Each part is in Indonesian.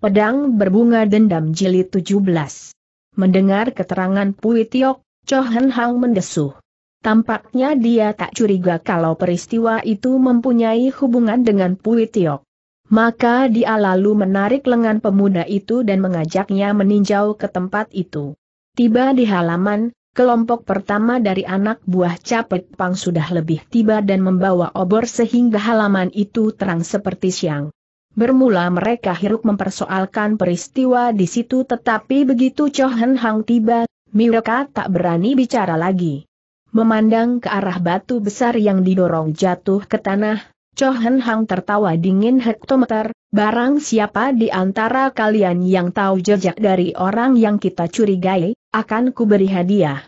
Pedang Berbunga Dendam jeli 17 Mendengar keterangan Pui Tiok, Cho Hen Hang mendesuh. Tampaknya dia tak curiga kalau peristiwa itu mempunyai hubungan dengan Pui Tiok. Maka dia lalu menarik lengan pemuda itu dan mengajaknya meninjau ke tempat itu. Tiba di halaman, kelompok pertama dari anak buah Capek Pang sudah lebih tiba dan membawa obor sehingga halaman itu terang seperti siang. Bermula mereka hiruk mempersoalkan peristiwa di situ tetapi begitu Chohen Hang tiba, mereka tak berani bicara lagi. Memandang ke arah batu besar yang didorong jatuh ke tanah, Chohen Hang tertawa dingin hektometer, barang siapa di antara kalian yang tahu jejak dari orang yang kita curigai, akan kuberi hadiah.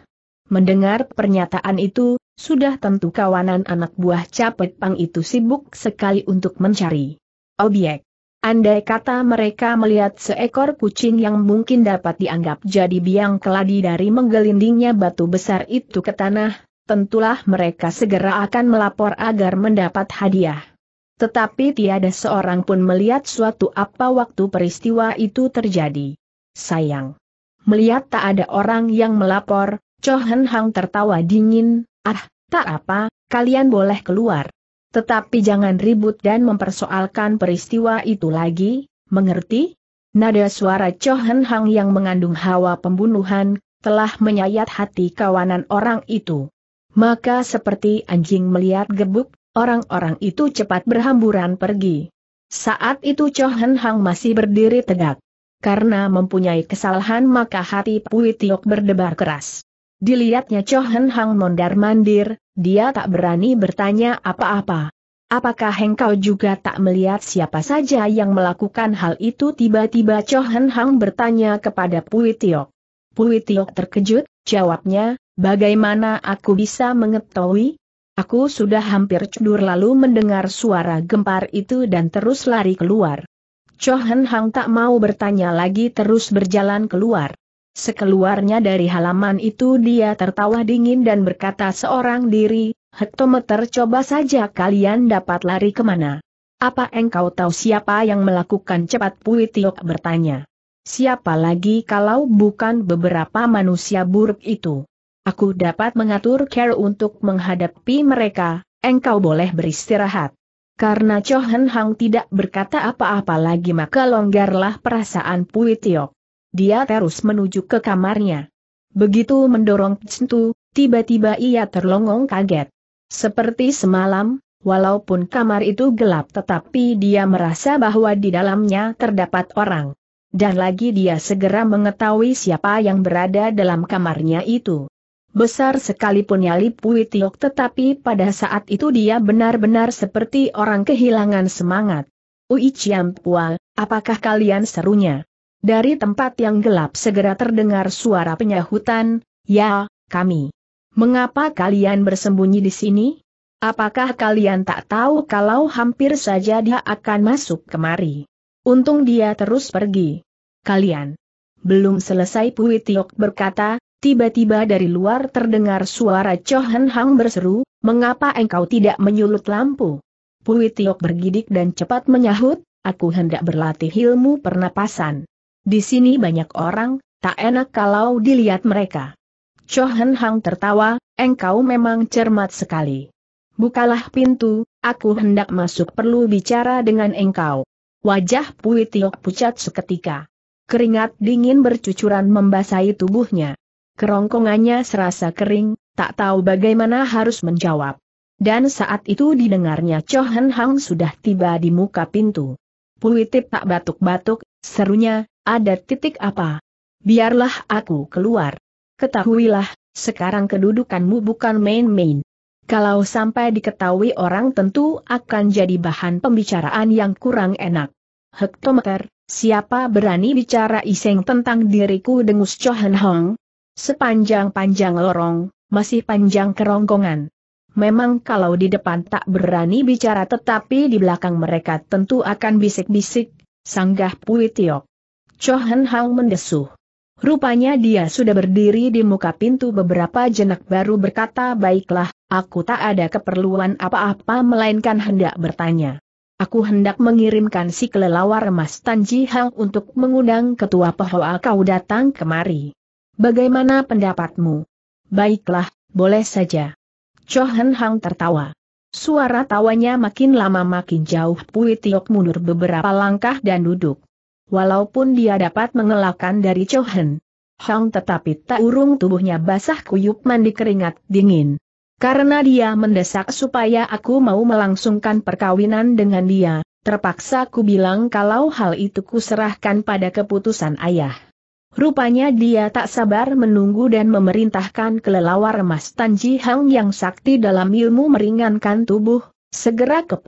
Mendengar pernyataan itu, sudah tentu kawanan anak buah capek pang itu sibuk sekali untuk mencari objek. Andai kata mereka melihat seekor kucing yang mungkin dapat dianggap jadi biang keladi dari menggelindingnya batu besar itu ke tanah, tentulah mereka segera akan melapor agar mendapat hadiah. Tetapi tiada seorang pun melihat suatu apa waktu peristiwa itu terjadi. Sayang. Melihat tak ada orang yang melapor, Cho Hang tertawa dingin, ah, tak apa, kalian boleh keluar. Tetapi jangan ribut dan mempersoalkan peristiwa itu lagi, mengerti? Nada suara Chohan Hang yang mengandung hawa pembunuhan, telah menyayat hati kawanan orang itu. Maka seperti anjing melihat gebuk, orang-orang itu cepat berhamburan pergi. Saat itu Chohan Hang masih berdiri tegak. Karena mempunyai kesalahan maka hati Pui Tiok berdebar keras. Dilihatnya Chohan Hang mondar-mandir, dia tak berani bertanya apa-apa. Apakah engkau juga tak melihat siapa saja yang melakukan hal itu tiba-tiba Cho Hen Hang bertanya kepada Pui Tiok. terkejut, jawabnya, bagaimana aku bisa mengetahui? Aku sudah hampir cedur lalu mendengar suara gempar itu dan terus lari keluar. Cho Hen Hang tak mau bertanya lagi terus berjalan keluar. Sekeluarnya dari halaman itu dia tertawa dingin dan berkata seorang diri, hektometer coba saja kalian dapat lari kemana. Apa engkau tahu siapa yang melakukan cepat Puitiok bertanya. Siapa lagi kalau bukan beberapa manusia buruk itu. Aku dapat mengatur care untuk menghadapi mereka, engkau boleh beristirahat. Karena Chohen Hang tidak berkata apa-apa lagi maka longgarlah perasaan Puitiok. Dia terus menuju ke kamarnya. Begitu mendorong pintu, tiba-tiba ia terlongong kaget. Seperti semalam, walaupun kamar itu gelap tetapi dia merasa bahwa di dalamnya terdapat orang. Dan lagi dia segera mengetahui siapa yang berada dalam kamarnya itu. Besar sekalipun nyali Pui tetapi pada saat itu dia benar-benar seperti orang kehilangan semangat. Ui Chiam apakah kalian serunya? Dari tempat yang gelap segera terdengar suara penyahutan, ya, kami. Mengapa kalian bersembunyi di sini? Apakah kalian tak tahu kalau hampir saja dia akan masuk kemari? Untung dia terus pergi. Kalian. Belum selesai Pui Tiok berkata, tiba-tiba dari luar terdengar suara Chohan Hang berseru, mengapa engkau tidak menyulut lampu? Pui Tiok bergidik dan cepat menyahut, aku hendak berlatih ilmu pernapasan. Di sini banyak orang, tak enak kalau dilihat mereka. Chohen Hang tertawa, engkau memang cermat sekali. Bukalah pintu, aku hendak masuk perlu bicara dengan engkau. Wajah Pui Tiok pucat seketika. Keringat dingin bercucuran membasahi tubuhnya. Kerongkongannya serasa kering, tak tahu bagaimana harus menjawab. Dan saat itu didengarnya Chohen Hang sudah tiba di muka pintu. Pui Tip tak batuk-batuk, serunya, ada titik apa? Biarlah aku keluar. Ketahuilah, sekarang kedudukanmu bukan main-main. Kalau sampai diketahui orang tentu akan jadi bahan pembicaraan yang kurang enak. Hektometer, siapa berani bicara iseng tentang diriku dengus Chohan Hong? Sepanjang-panjang lorong, masih panjang kerongkongan. Memang kalau di depan tak berani bicara tetapi di belakang mereka tentu akan bisik-bisik, sanggah Pui Chohen Hang mendesuh. Rupanya dia sudah berdiri di muka pintu beberapa jenak baru berkata baiklah, aku tak ada keperluan apa-apa melainkan hendak bertanya. Aku hendak mengirimkan si kelelawar emas Tanji Hang untuk mengundang ketua Pohoa kau datang kemari. Bagaimana pendapatmu? Baiklah, boleh saja. Chohen Hang tertawa. Suara tawanya makin lama makin jauh Pui Tiok mundur beberapa langkah dan duduk walaupun dia dapat mengelakkan dari Chohen. Hong tetapi tak urung tubuhnya basah kuyup mandi keringat dingin. Karena dia mendesak supaya aku mau melangsungkan perkawinan dengan dia, terpaksa ku bilang kalau hal itu ku serahkan pada keputusan ayah. Rupanya dia tak sabar menunggu dan memerintahkan kelelawar Mas Tanji Hang yang sakti dalam ilmu meringankan tubuh, segera ke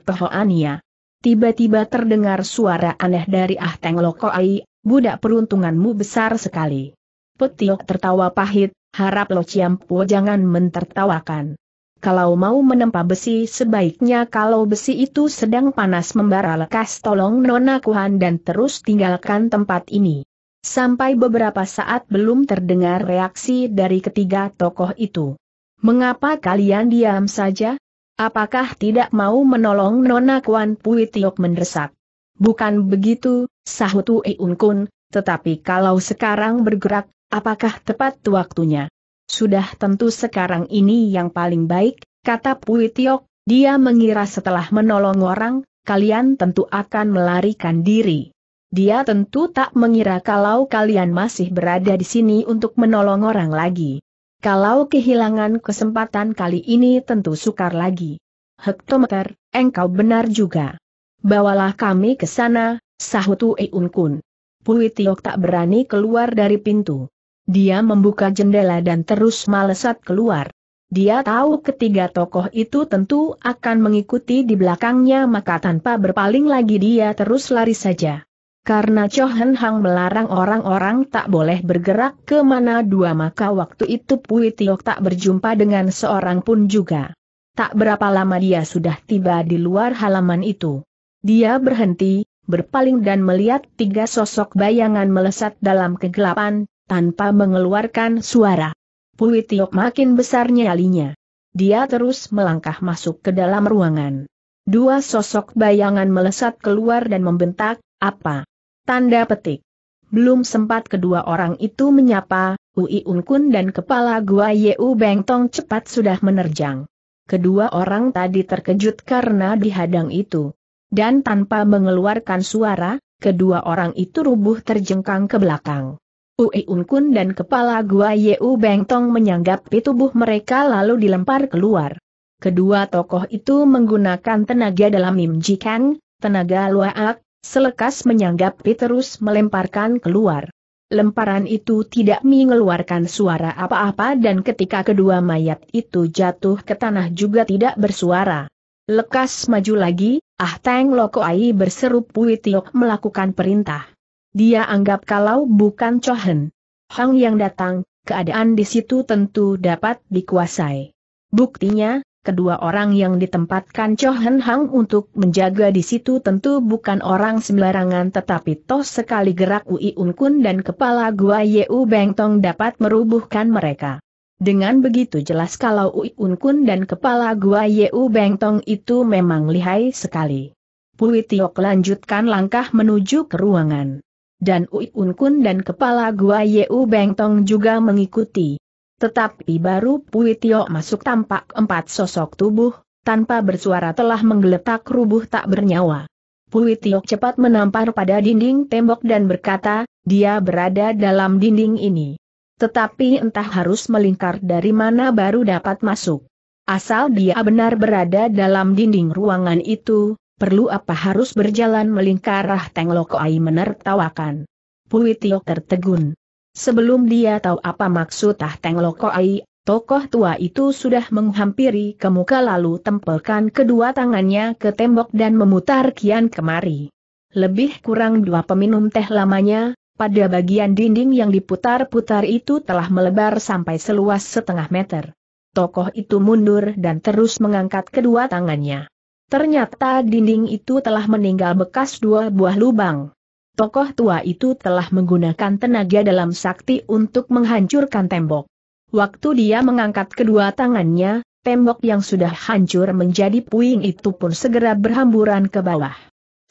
tiba-tiba terdengar suara aneh dari Ah Teng Lokoai, budak peruntunganmu besar sekali. Petiok tertawa pahit, harap Lo Ciampu jangan mentertawakan. Kalau mau menempa besi sebaiknya kalau besi itu sedang panas membara lekas tolong Nona Kuhan dan terus tinggalkan tempat ini. Sampai beberapa saat belum terdengar reaksi dari ketiga tokoh itu. Mengapa kalian diam saja? Apakah tidak mau menolong Nona Kuan Pui Tiok mendesak? Bukan begitu, sahut Ui e Unkun, tetapi kalau sekarang bergerak, apakah tepat waktunya? Sudah tentu sekarang ini yang paling baik, kata Pui Tiok, dia mengira setelah menolong orang, kalian tentu akan melarikan diri. Dia tentu tak mengira kalau kalian masih berada di sini untuk menolong orang lagi. Kalau kehilangan kesempatan kali ini tentu sukar lagi. Hektometer, engkau benar juga. Bawalah kami ke sana, sahutu Eun Kun. Pui Tiok tak berani keluar dari pintu. Dia membuka jendela dan terus malesat keluar. Dia tahu ketiga tokoh itu tentu akan mengikuti di belakangnya maka tanpa berpaling lagi dia terus lari saja. Karena Cho Hen Hang melarang orang-orang tak boleh bergerak ke mana dua maka waktu itu Pui Tiok tak berjumpa dengan seorang pun juga. Tak berapa lama dia sudah tiba di luar halaman itu. Dia berhenti, berpaling dan melihat tiga sosok bayangan melesat dalam kegelapan, tanpa mengeluarkan suara. Pui Tiok makin besar nyalinya. Dia terus melangkah masuk ke dalam ruangan. Dua sosok bayangan melesat keluar dan membentak, apa? Tanda petik. Belum sempat kedua orang itu menyapa, Ui Unkun dan kepala gua Yeu Beng cepat sudah menerjang. Kedua orang tadi terkejut karena dihadang itu. Dan tanpa mengeluarkan suara, kedua orang itu rubuh terjengkang ke belakang. Ui Unkun dan kepala gua Yeu Beng Tong menyanggapi tubuh mereka lalu dilempar keluar. Kedua tokoh itu menggunakan tenaga dalam Mim Kang, tenaga luak. Selekas menyanggap terus melemparkan keluar. Lemparan itu tidak mengeluarkan suara apa-apa dan ketika kedua mayat itu jatuh ke tanah juga tidak bersuara. Lekas maju lagi, Ah Teng Lokoai berseru Pui Tiok melakukan perintah. Dia anggap kalau bukan Chohen. Hang yang datang, keadaan di situ tentu dapat dikuasai. Buktinya, kedua orang yang ditempatkan Cho Hen Hang untuk menjaga di situ tentu bukan orang sembarangan tetapi toh sekali gerak Ui Unkun dan kepala gua Yeu Beng Tong dapat merubuhkan mereka. Dengan begitu jelas kalau Ui Unkun dan kepala gua Yeu Beng Tong itu memang lihai sekali. Pui Tiok lanjutkan langkah menuju ke ruangan. Dan Ui Unkun dan kepala gua Yeu Beng Tong juga mengikuti. Tetapi baru Pui Tio masuk tampak empat sosok tubuh, tanpa bersuara telah menggeletak rubuh tak bernyawa. Pui Tio cepat menampar pada dinding tembok dan berkata, dia berada dalam dinding ini. Tetapi entah harus melingkar dari mana baru dapat masuk. Asal dia benar berada dalam dinding ruangan itu, perlu apa harus berjalan melingkar Ah Teng Lokoai menertawakan. Pui Tio tertegun. Sebelum dia tahu apa maksud Loko Ai, tokoh tua itu sudah menghampiri ke muka lalu tempelkan kedua tangannya ke tembok dan memutar kian kemari. Lebih kurang dua peminum teh lamanya, pada bagian dinding yang diputar-putar itu telah melebar sampai seluas setengah meter. Tokoh itu mundur dan terus mengangkat kedua tangannya. Ternyata dinding itu telah meninggal bekas dua buah lubang tokoh tua itu telah menggunakan tenaga dalam sakti untuk menghancurkan tembok. Waktu dia mengangkat kedua tangannya, tembok yang sudah hancur menjadi puing itu pun segera berhamburan ke bawah.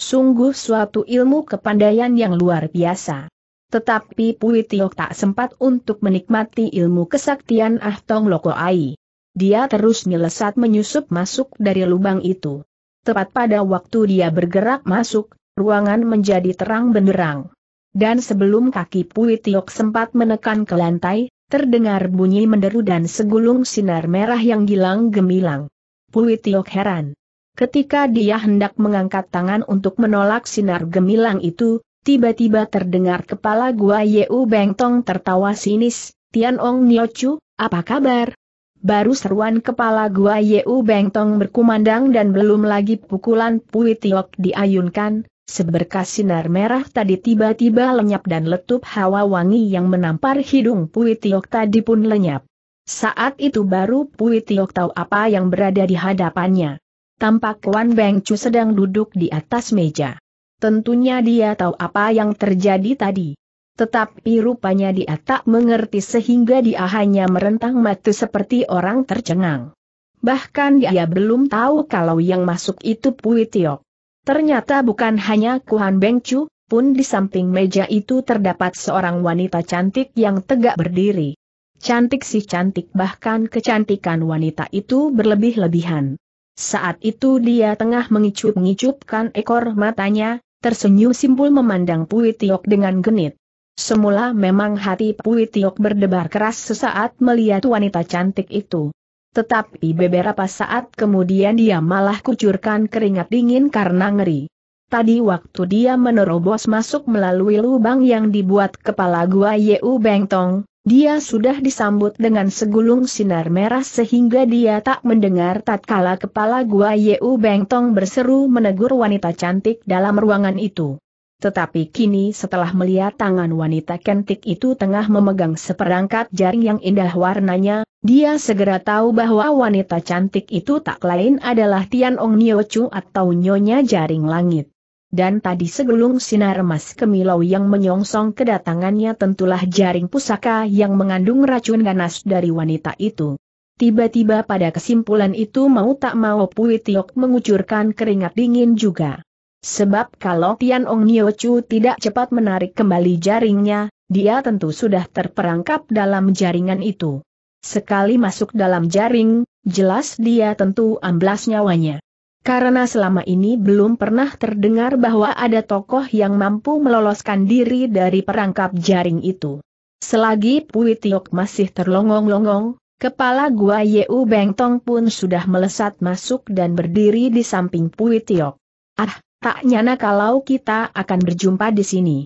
Sungguh suatu ilmu kepandaian yang luar biasa. Tetapi Pui Tiok tak sempat untuk menikmati ilmu kesaktian Ah Tong Loko Ai. Dia terus melesat menyusup masuk dari lubang itu. Tepat pada waktu dia bergerak masuk, ruangan menjadi terang benderang. Dan sebelum kaki Pui Tiok sempat menekan ke lantai, terdengar bunyi menderu dan segulung sinar merah yang gilang gemilang. Pui Tiok heran. Ketika dia hendak mengangkat tangan untuk menolak sinar gemilang itu, tiba-tiba terdengar kepala gua Yeu Bengtong tertawa sinis, Tian Ong Niochu, apa kabar? Baru seruan kepala gua Yeu Bengtong berkumandang dan belum lagi pukulan Pui Tiok diayunkan, Seberkas sinar merah tadi tiba-tiba lenyap dan letup hawa wangi yang menampar hidung Pui Tiok tadi pun lenyap. Saat itu baru Pui Tiok tahu apa yang berada di hadapannya. Tampak Wan Beng Chu sedang duduk di atas meja. Tentunya dia tahu apa yang terjadi tadi. Tetapi rupanya dia tak mengerti sehingga dia hanya merentang mata seperti orang tercengang. Bahkan dia belum tahu kalau yang masuk itu Pui Tiok. Ternyata bukan hanya Kuhan Bengcu, pun di samping meja itu terdapat seorang wanita cantik yang tegak berdiri. Cantik sih cantik bahkan kecantikan wanita itu berlebih-lebihan. Saat itu dia tengah mengicup-ngicupkan ekor matanya, tersenyum simpul memandang Pui Tiok dengan genit. Semula memang hati Pui Tiok berdebar keras sesaat melihat wanita cantik itu. Tetapi beberapa saat kemudian dia malah kucurkan keringat dingin karena ngeri. Tadi waktu dia menerobos masuk melalui lubang yang dibuat kepala gua Yeu Bengtong, dia sudah disambut dengan segulung sinar merah sehingga dia tak mendengar tatkala kepala gua Yeu Bengtong berseru menegur wanita cantik dalam ruangan itu. Tetapi kini setelah melihat tangan wanita kentik itu tengah memegang seperangkat jaring yang indah warnanya, dia segera tahu bahwa wanita cantik itu tak lain adalah Tian Ong Nio Chu atau Nyonya Jaring Langit. Dan tadi segelung sinar emas kemilau yang menyongsong kedatangannya tentulah jaring pusaka yang mengandung racun ganas dari wanita itu. Tiba-tiba pada kesimpulan itu mau tak mau Pui Tiok mengucurkan keringat dingin juga. Sebab kalau Tian Ong Nio Chu tidak cepat menarik kembali jaringnya, dia tentu sudah terperangkap dalam jaringan itu. Sekali masuk dalam jaring, jelas dia tentu amblas nyawanya. Karena selama ini belum pernah terdengar bahwa ada tokoh yang mampu meloloskan diri dari perangkap jaring itu. Selagi Pui Tiok masih terlongong-longong, kepala gua Yeu Beng Tong pun sudah melesat masuk dan berdiri di samping Pui Tiok. Ah, Tak nyana kalau kita akan berjumpa di sini.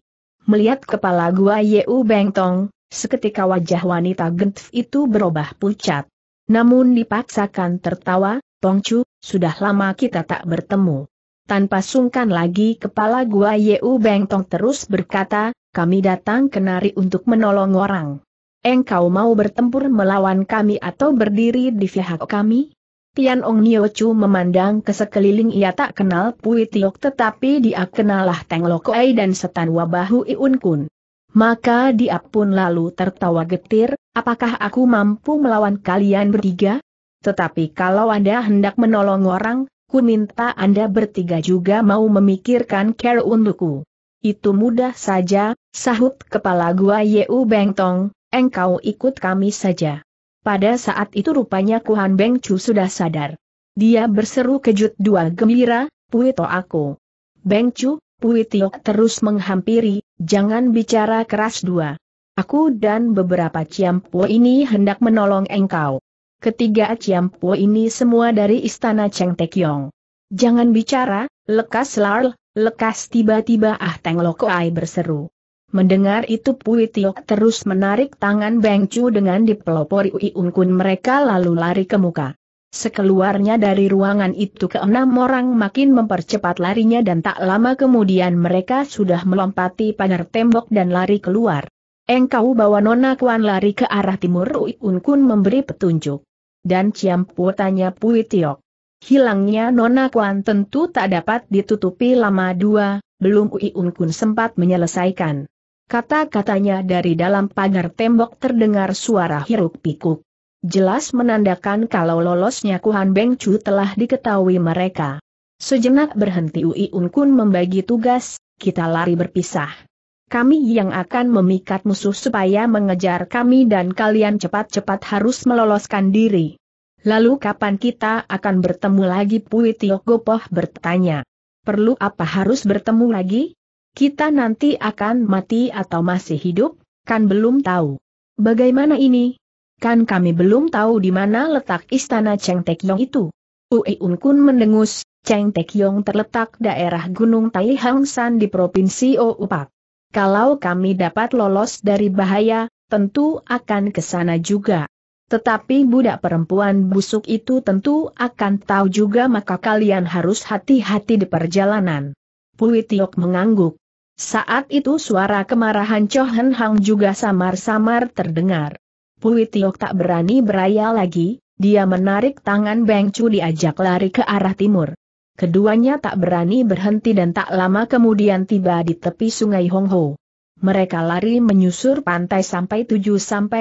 Melihat kepala gua Yeu Tong, seketika wajah wanita gentf itu berubah pucat. Namun dipaksakan tertawa, Tong Chu, sudah lama kita tak bertemu. Tanpa sungkan lagi kepala gua Yeu Tong terus berkata, kami datang ke Nari untuk menolong orang. Engkau mau bertempur melawan kami atau berdiri di pihak kami? Tian Ong Nio Chu memandang ke sekeliling ia tak kenal Pui Tiok tetapi dia kenalah Teng Lokoai dan Setan Wabahu Iun Kun. Maka dia pun lalu tertawa getir, apakah aku mampu melawan kalian bertiga? Tetapi kalau Anda hendak menolong orang, ku minta Anda bertiga juga mau memikirkan care untukku. Itu mudah saja, sahut kepala gua Yeu Bengtong, engkau ikut kami saja. Pada saat itu rupanya Kuhan Beng Chu sudah sadar. Dia berseru kejut dua gembira, Puito aku. Beng Chu, Puitio terus menghampiri, jangan bicara keras dua. Aku dan beberapa Ciampu ini hendak menolong engkau. Ketiga Ciampu ini semua dari istana Cheng Tekyong. Jangan bicara, lekas Larl, lekas tiba-tiba Ah Teng Lokoai berseru. Mendengar itu Pui Tiok terus menarik tangan Beng Chu dengan dipelopori Ui Unkun mereka lalu lari ke muka. Sekeluarnya dari ruangan itu ke enam orang makin mempercepat larinya dan tak lama kemudian mereka sudah melompati pagar tembok dan lari keluar. Engkau bawa Nona Kuan lari ke arah timur Ui Unkun memberi petunjuk. Dan Ciam Pu tanya Pui Tiok. Hilangnya Nona Kuan tentu tak dapat ditutupi lama dua, belum Ui Unkun sempat menyelesaikan. Kata-katanya dari dalam pagar tembok terdengar suara hiruk pikuk. Jelas menandakan kalau lolosnya Kuhan Beng Chu telah diketahui mereka. Sejenak berhenti Ui Unkun membagi tugas, kita lari berpisah. Kami yang akan memikat musuh supaya mengejar kami dan kalian cepat-cepat harus meloloskan diri. Lalu kapan kita akan bertemu lagi Pui Tio Gopoh bertanya. Perlu apa harus bertemu lagi? kita nanti akan mati atau masih hidup, kan belum tahu. Bagaimana ini? Kan kami belum tahu di mana letak istana Cheng Tek Yong itu. Ue Unkun mendengus, Cheng Tek Yong terletak daerah Gunung Tai Hang San di Provinsi Oupak. Kalau kami dapat lolos dari bahaya, tentu akan ke sana juga. Tetapi budak perempuan busuk itu tentu akan tahu juga maka kalian harus hati-hati di perjalanan. Pui Tiok mengangguk. Saat itu suara kemarahan Cho Hen Hang juga samar-samar terdengar. Pui Tiok tak berani beraya lagi, dia menarik tangan Beng Chu diajak lari ke arah timur. Keduanya tak berani berhenti dan tak lama kemudian tiba di tepi sungai Hong Ho. Mereka lari menyusur pantai sampai 7-8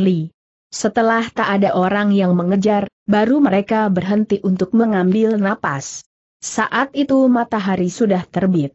li. Setelah tak ada orang yang mengejar, baru mereka berhenti untuk mengambil napas. Saat itu matahari sudah terbit.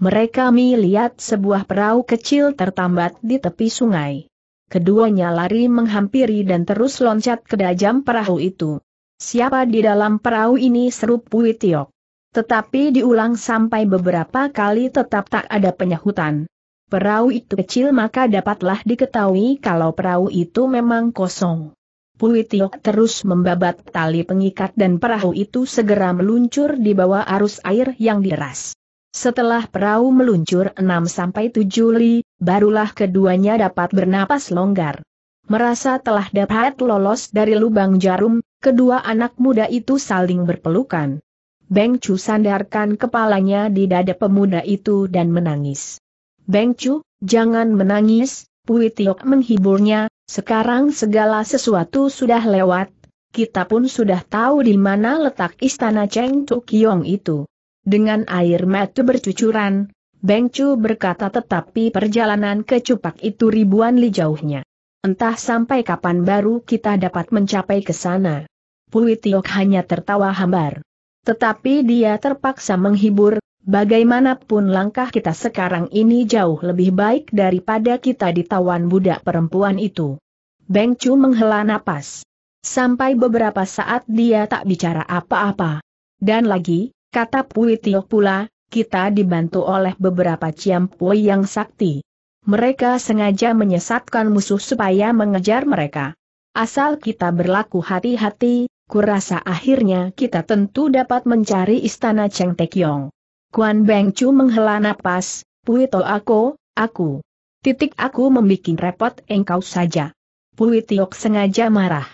Mereka melihat sebuah perahu kecil tertambat di tepi sungai. Keduanya lari menghampiri dan terus loncat ke dajam perahu itu. Siapa di dalam perahu ini seru Pui Tetapi diulang sampai beberapa kali tetap tak ada penyahutan. Perahu itu kecil maka dapatlah diketahui kalau perahu itu memang kosong. Pui terus membabat tali pengikat dan perahu itu segera meluncur di bawah arus air yang deras. Setelah perahu meluncur 6-7 li, barulah keduanya dapat bernapas longgar. Merasa telah dapat lolos dari lubang jarum, kedua anak muda itu saling berpelukan. Beng Chu sandarkan kepalanya di dada pemuda itu dan menangis. Beng Chu, jangan menangis, Pui Tiok menghiburnya, sekarang segala sesuatu sudah lewat, kita pun sudah tahu di mana letak istana Cheng Kiong itu. Dengan air mata bercucuran, Beng Chu berkata tetapi perjalanan ke Cupak itu ribuan li jauhnya. Entah sampai kapan baru kita dapat mencapai ke sana. Pui Tiok hanya tertawa hambar. Tetapi dia terpaksa menghibur, bagaimanapun langkah kita sekarang ini jauh lebih baik daripada kita ditawan budak perempuan itu. Beng Chu menghela napas. Sampai beberapa saat dia tak bicara apa-apa. Dan lagi, Kata Pui Tio pula, kita dibantu oleh beberapa ciampui yang sakti. Mereka sengaja menyesatkan musuh supaya mengejar mereka. Asal kita berlaku hati-hati, kurasa akhirnya kita tentu dapat mencari istana Cheng Tekyong. Kuan Beng Chu menghela napas, Puito aku, aku. Titik aku membuat repot engkau saja. Pui Tiok sengaja marah.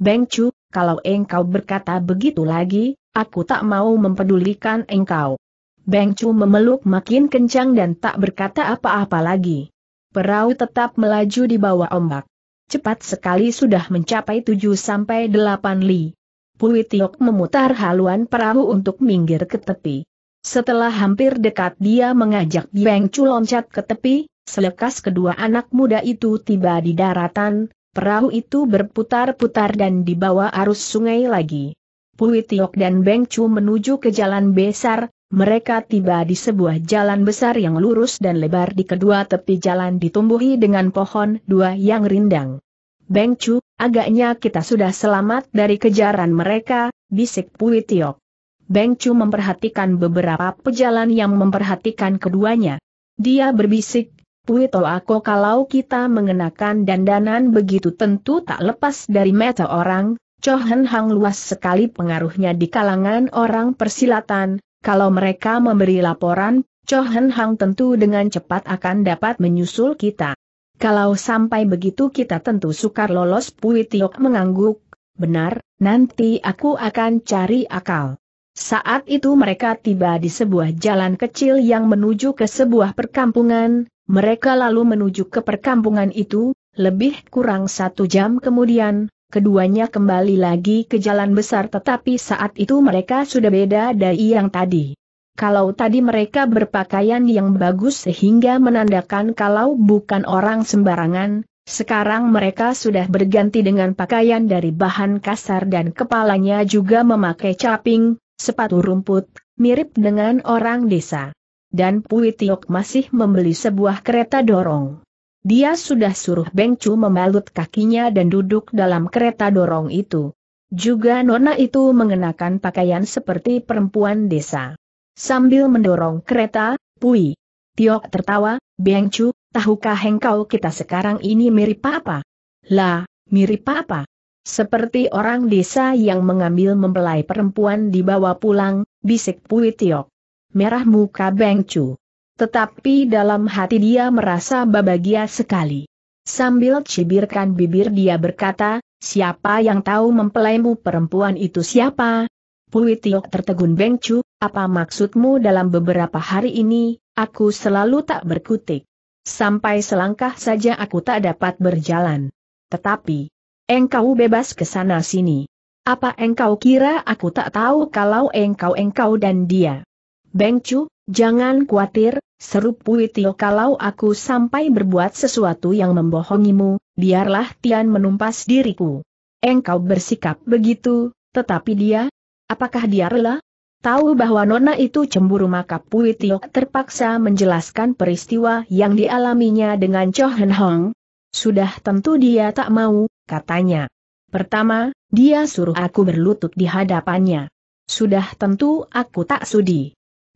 Beng Chu, kalau engkau berkata begitu lagi, aku tak mau mempedulikan engkau. Beng Chu memeluk makin kencang dan tak berkata apa-apa lagi. Perahu tetap melaju di bawah ombak. Cepat sekali sudah mencapai 7 sampai 8 li. Pui Tiok memutar haluan perahu untuk minggir ke tepi. Setelah hampir dekat dia mengajak Beng Chu loncat ke tepi, selekas kedua anak muda itu tiba di daratan, Perahu itu berputar-putar dan dibawa arus sungai lagi. Pui Tiok dan Beng Chu menuju ke jalan besar, mereka tiba di sebuah jalan besar yang lurus dan lebar di kedua tepi jalan ditumbuhi dengan pohon dua yang rindang. Beng Chu, agaknya kita sudah selamat dari kejaran mereka, bisik Pui Tiok. Beng Chu memperhatikan beberapa pejalan yang memperhatikan keduanya. Dia berbisik, Wito aku kalau kita mengenakan dandanan begitu tentu tak lepas dari mata orang, Chohen Hang luas sekali pengaruhnya di kalangan orang persilatan, kalau mereka memberi laporan, Chohen Hang tentu dengan cepat akan dapat menyusul kita. Kalau sampai begitu kita tentu sukar lolos Pui Tiok mengangguk, benar, nanti aku akan cari akal. Saat itu mereka tiba di sebuah jalan kecil yang menuju ke sebuah perkampungan, mereka lalu menuju ke perkampungan itu, lebih kurang satu jam kemudian, keduanya kembali lagi ke jalan besar tetapi saat itu mereka sudah beda dari yang tadi. Kalau tadi mereka berpakaian yang bagus sehingga menandakan kalau bukan orang sembarangan, sekarang mereka sudah berganti dengan pakaian dari bahan kasar dan kepalanya juga memakai caping, sepatu rumput, mirip dengan orang desa dan Pui Tiok masih membeli sebuah kereta dorong. Dia sudah suruh Beng Chu membalut kakinya dan duduk dalam kereta dorong itu. Juga nona itu mengenakan pakaian seperti perempuan desa. Sambil mendorong kereta, Pui Tiok tertawa, Beng Chu, tahukah engkau kita sekarang ini mirip apa? Lah, mirip apa? Seperti orang desa yang mengambil mempelai perempuan dibawa pulang, bisik Pui Tiok merah muka Beng Tetapi dalam hati dia merasa babagia sekali. Sambil cibirkan bibir dia berkata, siapa yang tahu mempelaimu perempuan itu siapa? Pui Tiok tertegun Beng apa maksudmu dalam beberapa hari ini, aku selalu tak berkutik. Sampai selangkah saja aku tak dapat berjalan. Tetapi, engkau bebas ke sana sini. Apa engkau kira aku tak tahu kalau engkau-engkau dan dia? Beng Chu, jangan khawatir, seru Pui Tio kalau aku sampai berbuat sesuatu yang membohongimu, biarlah Tian menumpas diriku. Engkau bersikap begitu, tetapi dia? Apakah dia rela? Tahu bahwa Nona itu cemburu maka Pui Tio terpaksa menjelaskan peristiwa yang dialaminya dengan Cho Hen Hong. Sudah tentu dia tak mau, katanya. Pertama, dia suruh aku berlutut di hadapannya. Sudah tentu aku tak sudi.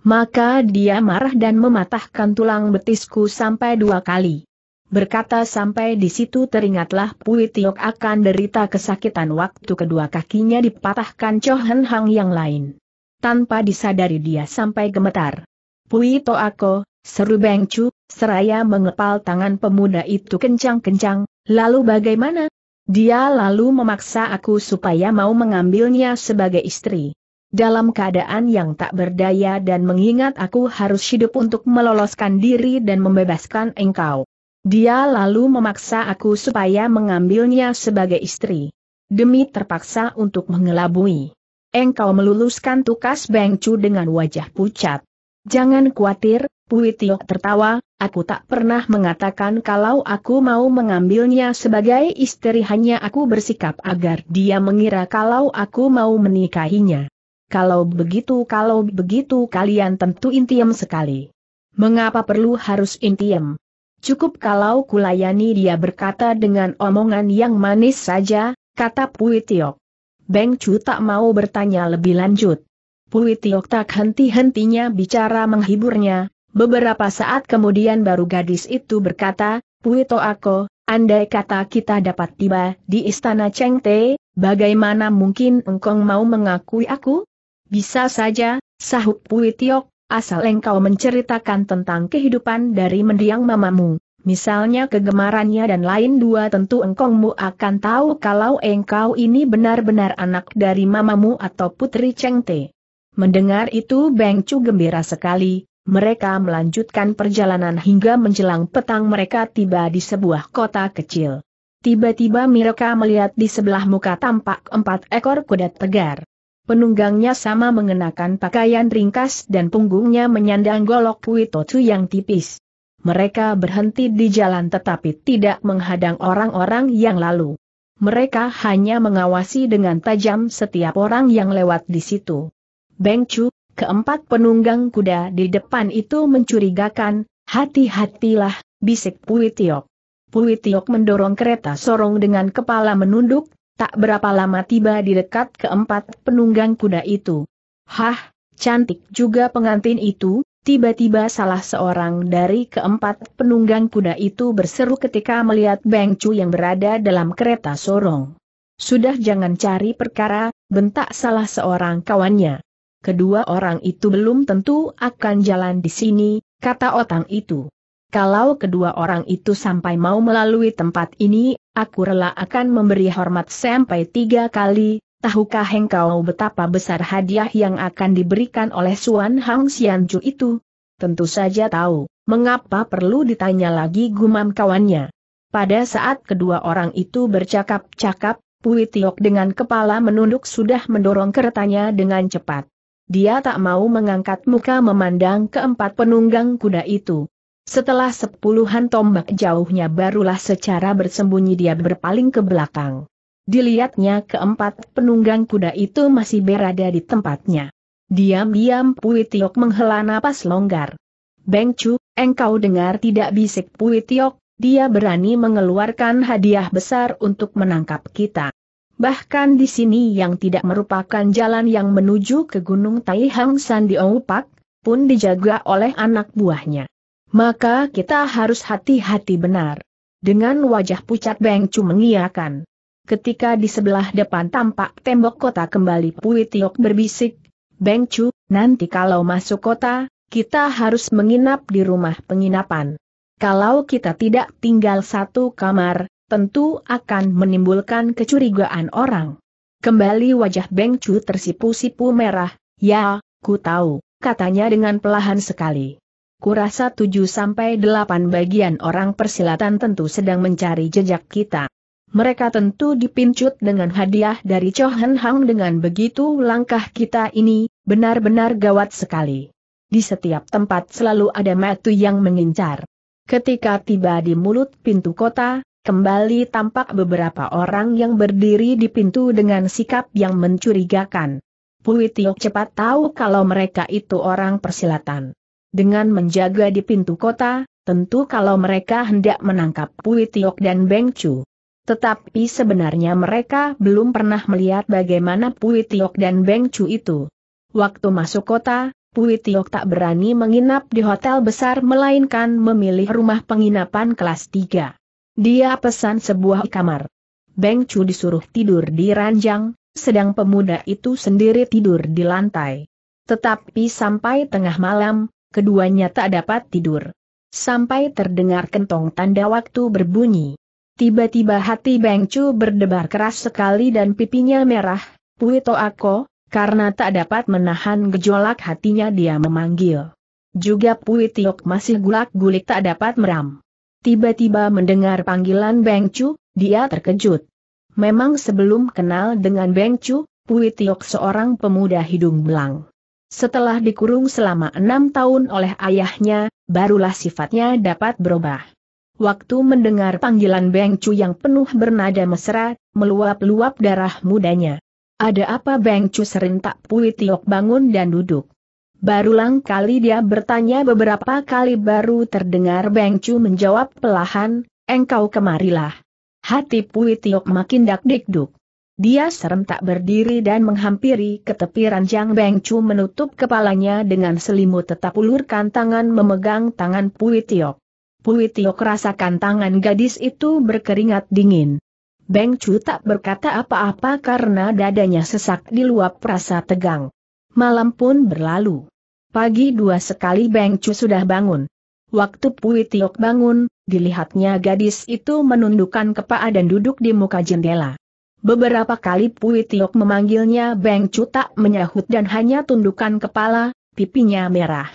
Maka dia marah dan mematahkan tulang betisku sampai dua kali. Berkata sampai di situ teringatlah Pui Tiok akan derita kesakitan waktu kedua kakinya dipatahkan Chohan Hang yang lain. Tanpa disadari dia sampai gemetar. Pui Toako, seru Beng Chu, seraya mengepal tangan pemuda itu kencang-kencang, lalu bagaimana? Dia lalu memaksa aku supaya mau mengambilnya sebagai istri dalam keadaan yang tak berdaya dan mengingat aku harus hidup untuk meloloskan diri dan membebaskan engkau. Dia lalu memaksa aku supaya mengambilnya sebagai istri. Demi terpaksa untuk mengelabui. Engkau meluluskan tukas Bengcu dengan wajah pucat. Jangan khawatir, Puitio tertawa, aku tak pernah mengatakan kalau aku mau mengambilnya sebagai istri hanya aku bersikap agar dia mengira kalau aku mau menikahinya. Kalau begitu kalau begitu kalian tentu intiem sekali. Mengapa perlu harus intiem? Cukup kalau kulayani dia berkata dengan omongan yang manis saja, kata Pui Tiok. Beng Chu tak mau bertanya lebih lanjut. Pui tak henti-hentinya bicara menghiburnya, beberapa saat kemudian baru gadis itu berkata, Puito ako, andai kata kita dapat tiba di istana Cheng Te, bagaimana mungkin engkong mau mengakui aku? Bisa saja, sahut Pui asal engkau menceritakan tentang kehidupan dari mendiang mamamu. Misalnya kegemarannya dan lain dua tentu engkongmu akan tahu kalau engkau ini benar-benar anak dari mamamu atau putri Cheng Mendengar itu Beng Chu gembira sekali, mereka melanjutkan perjalanan hingga menjelang petang mereka tiba di sebuah kota kecil. Tiba-tiba mereka melihat di sebelah muka tampak empat ekor kuda tegar. Penunggangnya sama mengenakan pakaian ringkas dan punggungnya menyandang golok kuitocu yang tipis. Mereka berhenti di jalan tetapi tidak menghadang orang-orang yang lalu. Mereka hanya mengawasi dengan tajam setiap orang yang lewat di situ. Beng Chu, keempat penunggang kuda di depan itu mencurigakan, hati-hatilah, bisik Pui Tiok. mendorong kereta sorong dengan kepala menunduk, tak berapa lama tiba di dekat keempat penunggang kuda itu. Hah, cantik juga pengantin itu, tiba-tiba salah seorang dari keempat penunggang kuda itu berseru ketika melihat Beng Chu yang berada dalam kereta sorong. Sudah jangan cari perkara, bentak salah seorang kawannya. Kedua orang itu belum tentu akan jalan di sini, kata otang itu. Kalau kedua orang itu sampai mau melalui tempat ini, aku rela akan memberi hormat sampai tiga kali, tahukah engkau betapa besar hadiah yang akan diberikan oleh Suan Hang Xianju itu? Tentu saja tahu, mengapa perlu ditanya lagi gumam kawannya. Pada saat kedua orang itu bercakap-cakap, Pui Tiok dengan kepala menunduk sudah mendorong keretanya dengan cepat. Dia tak mau mengangkat muka memandang keempat penunggang kuda itu. Setelah sepuluhan tombak jauhnya barulah secara bersembunyi dia berpaling ke belakang. Dilihatnya keempat penunggang kuda itu masih berada di tempatnya. Diam-diam Pui Tiok menghela napas longgar. Beng Chu, engkau dengar tidak bisik Pui Tiok, dia berani mengeluarkan hadiah besar untuk menangkap kita. Bahkan di sini yang tidak merupakan jalan yang menuju ke Gunung Taihang San di Oupak, pun dijaga oleh anak buahnya maka kita harus hati-hati benar. Dengan wajah pucat Beng Cu mengiakan. Ketika di sebelah depan tampak tembok kota kembali Pui Tiok berbisik, Beng Cu, nanti kalau masuk kota, kita harus menginap di rumah penginapan. Kalau kita tidak tinggal satu kamar, tentu akan menimbulkan kecurigaan orang. Kembali wajah Beng Cu tersipu-sipu merah, ya, ku tahu, katanya dengan pelahan sekali kurasa 7-8 bagian orang persilatan tentu sedang mencari jejak kita. Mereka tentu dipincut dengan hadiah dari Chohen Hang dengan begitu langkah kita ini, benar-benar gawat sekali. Di setiap tempat selalu ada metu yang mengincar. Ketika tiba di mulut pintu kota, kembali tampak beberapa orang yang berdiri di pintu dengan sikap yang mencurigakan. Pui Tio cepat tahu kalau mereka itu orang persilatan dengan menjaga di pintu kota, tentu kalau mereka hendak menangkap Pui Tiok dan Beng Chu. Tetapi sebenarnya mereka belum pernah melihat bagaimana Pui Tiok dan Beng Chu itu. Waktu masuk kota, Pui Tiok tak berani menginap di hotel besar melainkan memilih rumah penginapan kelas 3. Dia pesan sebuah kamar. Beng Chu disuruh tidur di ranjang, sedang pemuda itu sendiri tidur di lantai. Tetapi sampai tengah malam, keduanya tak dapat tidur. Sampai terdengar kentong tanda waktu berbunyi. Tiba-tiba hati Beng Chu berdebar keras sekali dan pipinya merah, Puito Ako, karena tak dapat menahan gejolak hatinya dia memanggil. Juga Pui masih gulak-gulik tak dapat meram. Tiba-tiba mendengar panggilan Beng Chu, dia terkejut. Memang sebelum kenal dengan Beng Chu, Pui seorang pemuda hidung belang. Setelah dikurung selama enam tahun oleh ayahnya, barulah sifatnya dapat berubah. Waktu mendengar panggilan Beng Chu yang penuh bernada mesra, meluap-luap darah mudanya. Ada apa Beng Chu serentak Pui Tiok bangun dan duduk. Barulang kali dia bertanya beberapa kali baru terdengar Beng Chu menjawab pelahan, engkau kemarilah. Hati Pui Tiok makin dak-dikduk. Dia serentak berdiri dan menghampiri ke tepi ranjang Beng Chu menutup kepalanya dengan selimut tetap ulurkan tangan memegang tangan Pui Tiok. Pui Tiok rasakan tangan gadis itu berkeringat dingin. Beng Chu tak berkata apa-apa karena dadanya sesak di luar rasa tegang. Malam pun berlalu. Pagi dua sekali Beng Chu sudah bangun. Waktu Pui Tiok bangun, dilihatnya gadis itu menundukkan kepala dan duduk di muka jendela. Beberapa kali Pui Tiok memanggilnya Beng Cu tak menyahut dan hanya tundukkan kepala, pipinya merah.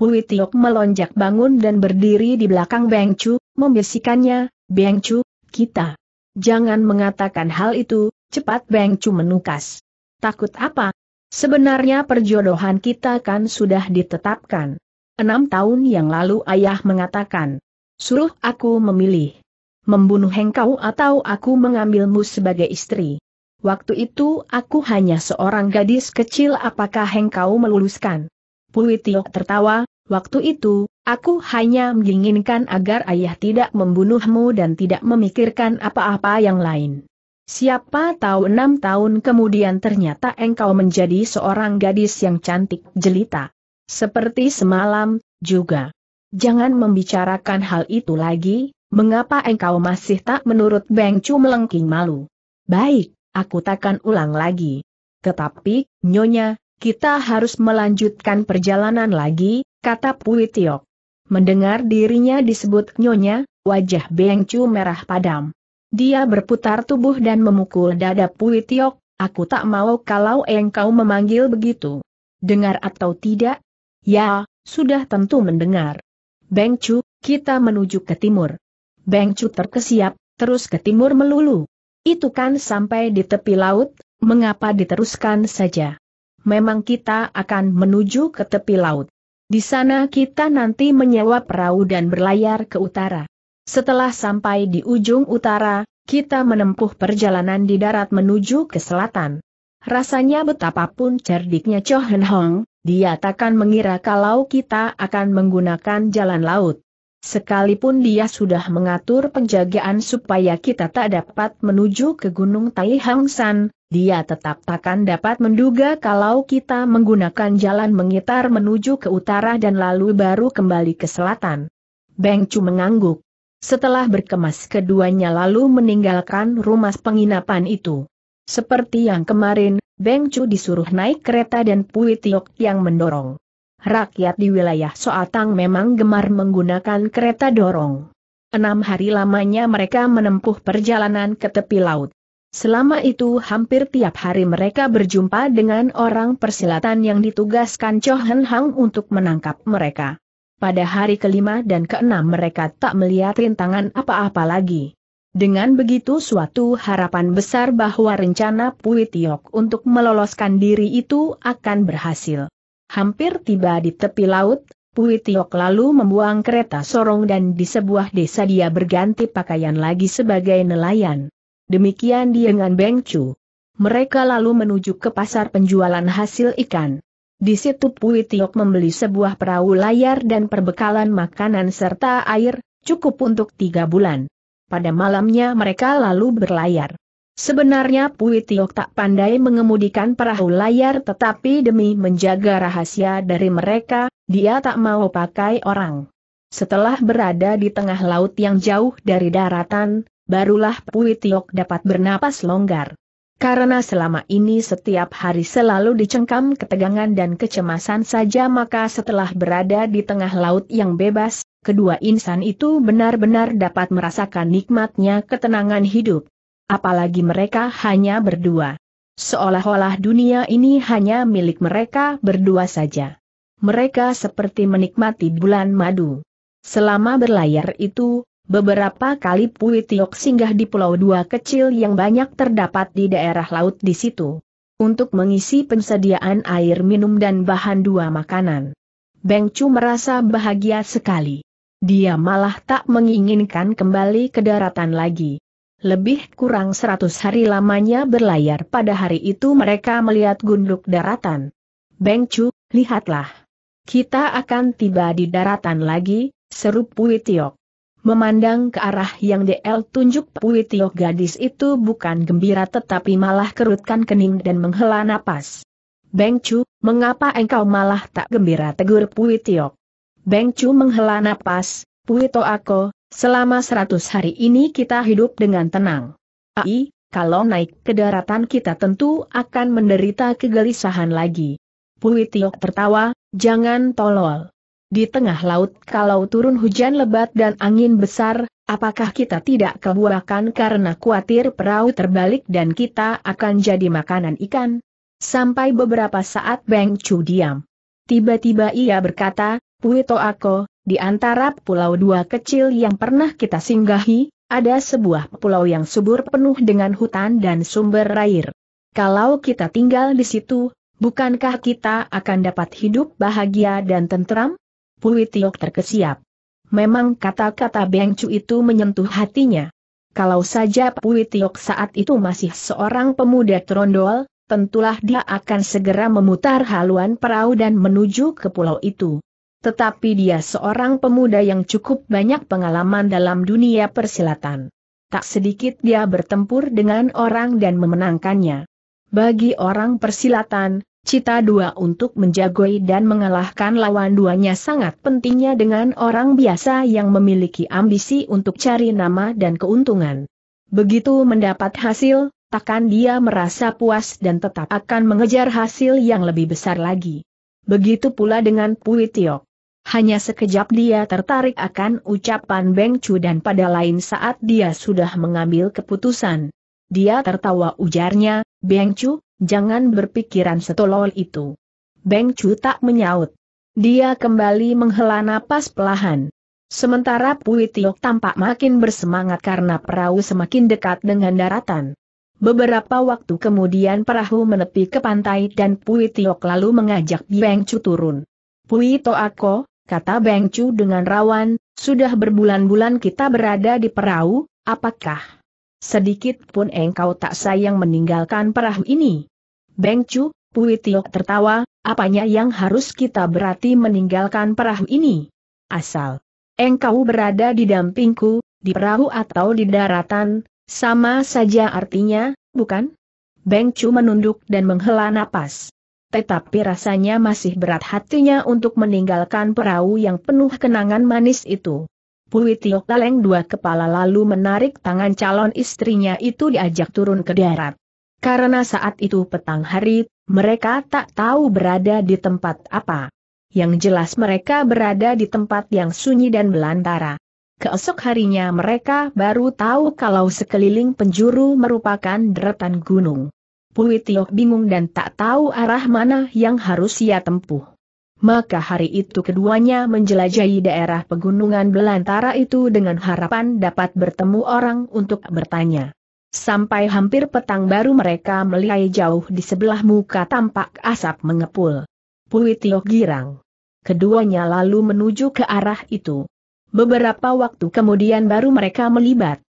Pui Tiok melonjak bangun dan berdiri di belakang Beng Cu, membisikannya, Beng Cu, kita. Jangan mengatakan hal itu, cepat Beng Cu menukas. Takut apa? Sebenarnya perjodohan kita kan sudah ditetapkan. Enam tahun yang lalu ayah mengatakan, suruh aku memilih membunuh engkau atau aku mengambilmu sebagai istri. Waktu itu aku hanya seorang gadis kecil apakah engkau meluluskan? Pui tertawa, waktu itu, aku hanya menginginkan agar ayah tidak membunuhmu dan tidak memikirkan apa-apa yang lain. Siapa tahu enam tahun kemudian ternyata engkau menjadi seorang gadis yang cantik jelita. Seperti semalam, juga. Jangan membicarakan hal itu lagi, Mengapa engkau masih tak menurut Beng Chu melengking malu? Baik, aku takkan ulang lagi. Tetapi, Nyonya, kita harus melanjutkan perjalanan lagi, kata Pui Tiok. Mendengar dirinya disebut Nyonya, wajah Beng Chu merah padam. Dia berputar tubuh dan memukul dada Pui Tiok, aku tak mau kalau engkau memanggil begitu. Dengar atau tidak? Ya, sudah tentu mendengar. Beng Chu, kita menuju ke timur. Beng Cu terkesiap, terus ke timur melulu. Itu kan sampai di tepi laut, mengapa diteruskan saja? Memang kita akan menuju ke tepi laut. Di sana kita nanti menyewa perahu dan berlayar ke utara. Setelah sampai di ujung utara, kita menempuh perjalanan di darat menuju ke selatan. Rasanya betapapun cerdiknya Cho Hen Hong, dia takkan mengira kalau kita akan menggunakan jalan laut. Sekalipun dia sudah mengatur penjagaan supaya kita tak dapat menuju ke Gunung Tai Hang San, dia tetap takkan dapat menduga kalau kita menggunakan jalan mengitar menuju ke utara dan lalu baru kembali ke selatan. Beng Chu mengangguk. Setelah berkemas keduanya lalu meninggalkan rumah penginapan itu. Seperti yang kemarin, Beng Chu disuruh naik kereta dan Pui Tiok yang mendorong rakyat di wilayah Soatang memang gemar menggunakan kereta dorong. Enam hari lamanya mereka menempuh perjalanan ke tepi laut. Selama itu hampir tiap hari mereka berjumpa dengan orang persilatan yang ditugaskan Cho Hang untuk menangkap mereka. Pada hari kelima dan keenam mereka tak melihat rintangan apa-apa lagi. Dengan begitu suatu harapan besar bahwa rencana Pui Tiok untuk meloloskan diri itu akan berhasil. Hampir tiba di tepi laut, Pui Tiok lalu membuang kereta sorong dan di sebuah desa dia berganti pakaian lagi sebagai nelayan. Demikian dia dengan Beng Chu. Mereka lalu menuju ke pasar penjualan hasil ikan. Di situ Pui Tiok membeli sebuah perahu layar dan perbekalan makanan serta air, cukup untuk tiga bulan. Pada malamnya mereka lalu berlayar. Sebenarnya Pui Tiok tak pandai mengemudikan perahu layar tetapi demi menjaga rahasia dari mereka, dia tak mau pakai orang. Setelah berada di tengah laut yang jauh dari daratan, barulah Pui Tiok dapat bernapas longgar. Karena selama ini setiap hari selalu dicengkam ketegangan dan kecemasan saja maka setelah berada di tengah laut yang bebas, kedua insan itu benar-benar dapat merasakan nikmatnya ketenangan hidup apalagi mereka hanya berdua. Seolah-olah dunia ini hanya milik mereka berdua saja. Mereka seperti menikmati bulan madu. Selama berlayar itu, beberapa kali Pui Tiok singgah di pulau dua kecil yang banyak terdapat di daerah laut di situ. Untuk mengisi persediaan air minum dan bahan dua makanan. Beng Chu merasa bahagia sekali. Dia malah tak menginginkan kembali ke daratan lagi. Lebih kurang seratus hari lamanya berlayar pada hari itu mereka melihat gunduk daratan. Beng Chu, lihatlah. Kita akan tiba di daratan lagi, seru Pui Tiok. Memandang ke arah yang DL tunjuk Pui Tiok gadis itu bukan gembira tetapi malah kerutkan kening dan menghela napas. Beng Chu, mengapa engkau malah tak gembira tegur Pui Tiok? Beng Chu menghela napas, Pui Toako, Selama seratus hari ini kita hidup dengan tenang. Ai, kalau naik ke daratan kita tentu akan menderita kegelisahan lagi. Puitiok tertawa, jangan tolol. Di tengah laut kalau turun hujan lebat dan angin besar, apakah kita tidak kebuakan karena khawatir perahu terbalik dan kita akan jadi makanan ikan? Sampai beberapa saat Beng Chu diam. Tiba-tiba ia berkata, Puito aku, di antara pulau dua kecil yang pernah kita singgahi, ada sebuah pulau yang subur penuh dengan hutan dan sumber air. Kalau kita tinggal di situ, bukankah kita akan dapat hidup bahagia dan tentram? Pui Tiok terkesiap. Memang kata-kata Beng Cu itu menyentuh hatinya. Kalau saja Pui Tiok saat itu masih seorang pemuda trondol, tentulah dia akan segera memutar haluan perahu dan menuju ke pulau itu. Tetapi dia seorang pemuda yang cukup banyak pengalaman dalam dunia persilatan. Tak sedikit dia bertempur dengan orang dan memenangkannya. Bagi orang persilatan, cita dua untuk menjagoi dan mengalahkan lawan duanya sangat pentingnya dengan orang biasa yang memiliki ambisi untuk cari nama dan keuntungan. Begitu mendapat hasil, takkan dia merasa puas dan tetap akan mengejar hasil yang lebih besar lagi. Begitu pula dengan Pui Tiok. Hanya sekejap dia tertarik akan ucapan Beng Chu dan pada lain saat dia sudah mengambil keputusan. Dia tertawa ujarnya, Beng Chu, jangan berpikiran setolol itu. Beng Chu tak menyaut. Dia kembali menghela napas pelahan. Sementara Pui Tiok tampak makin bersemangat karena perahu semakin dekat dengan daratan. Beberapa waktu kemudian perahu menepi ke pantai dan Pui Tiok lalu mengajak Beng Chu turun. Pui Toako, kata Beng Chu dengan rawan, sudah berbulan-bulan kita berada di perahu, apakah sedikit pun engkau tak sayang meninggalkan perahu ini? Beng Chu, Pui Tio tertawa, apanya yang harus kita berarti meninggalkan perahu ini? Asal engkau berada di dampingku, di perahu atau di daratan, sama saja artinya, bukan? Beng Chu menunduk dan menghela napas tetapi rasanya masih berat hatinya untuk meninggalkan perahu yang penuh kenangan manis itu. Pui Tiok dua kepala lalu menarik tangan calon istrinya itu diajak turun ke darat. Karena saat itu petang hari, mereka tak tahu berada di tempat apa. Yang jelas mereka berada di tempat yang sunyi dan belantara. Keesok harinya mereka baru tahu kalau sekeliling penjuru merupakan deretan gunung. Pui Tio bingung dan tak tahu arah mana yang harus ia tempuh. Maka hari itu keduanya menjelajahi daerah pegunungan belantara itu dengan harapan dapat bertemu orang untuk bertanya. Sampai hampir petang baru mereka melihat jauh di sebelah muka tampak asap mengepul. Pui Tio girang. Keduanya lalu menuju ke arah itu. Beberapa waktu kemudian baru mereka melibat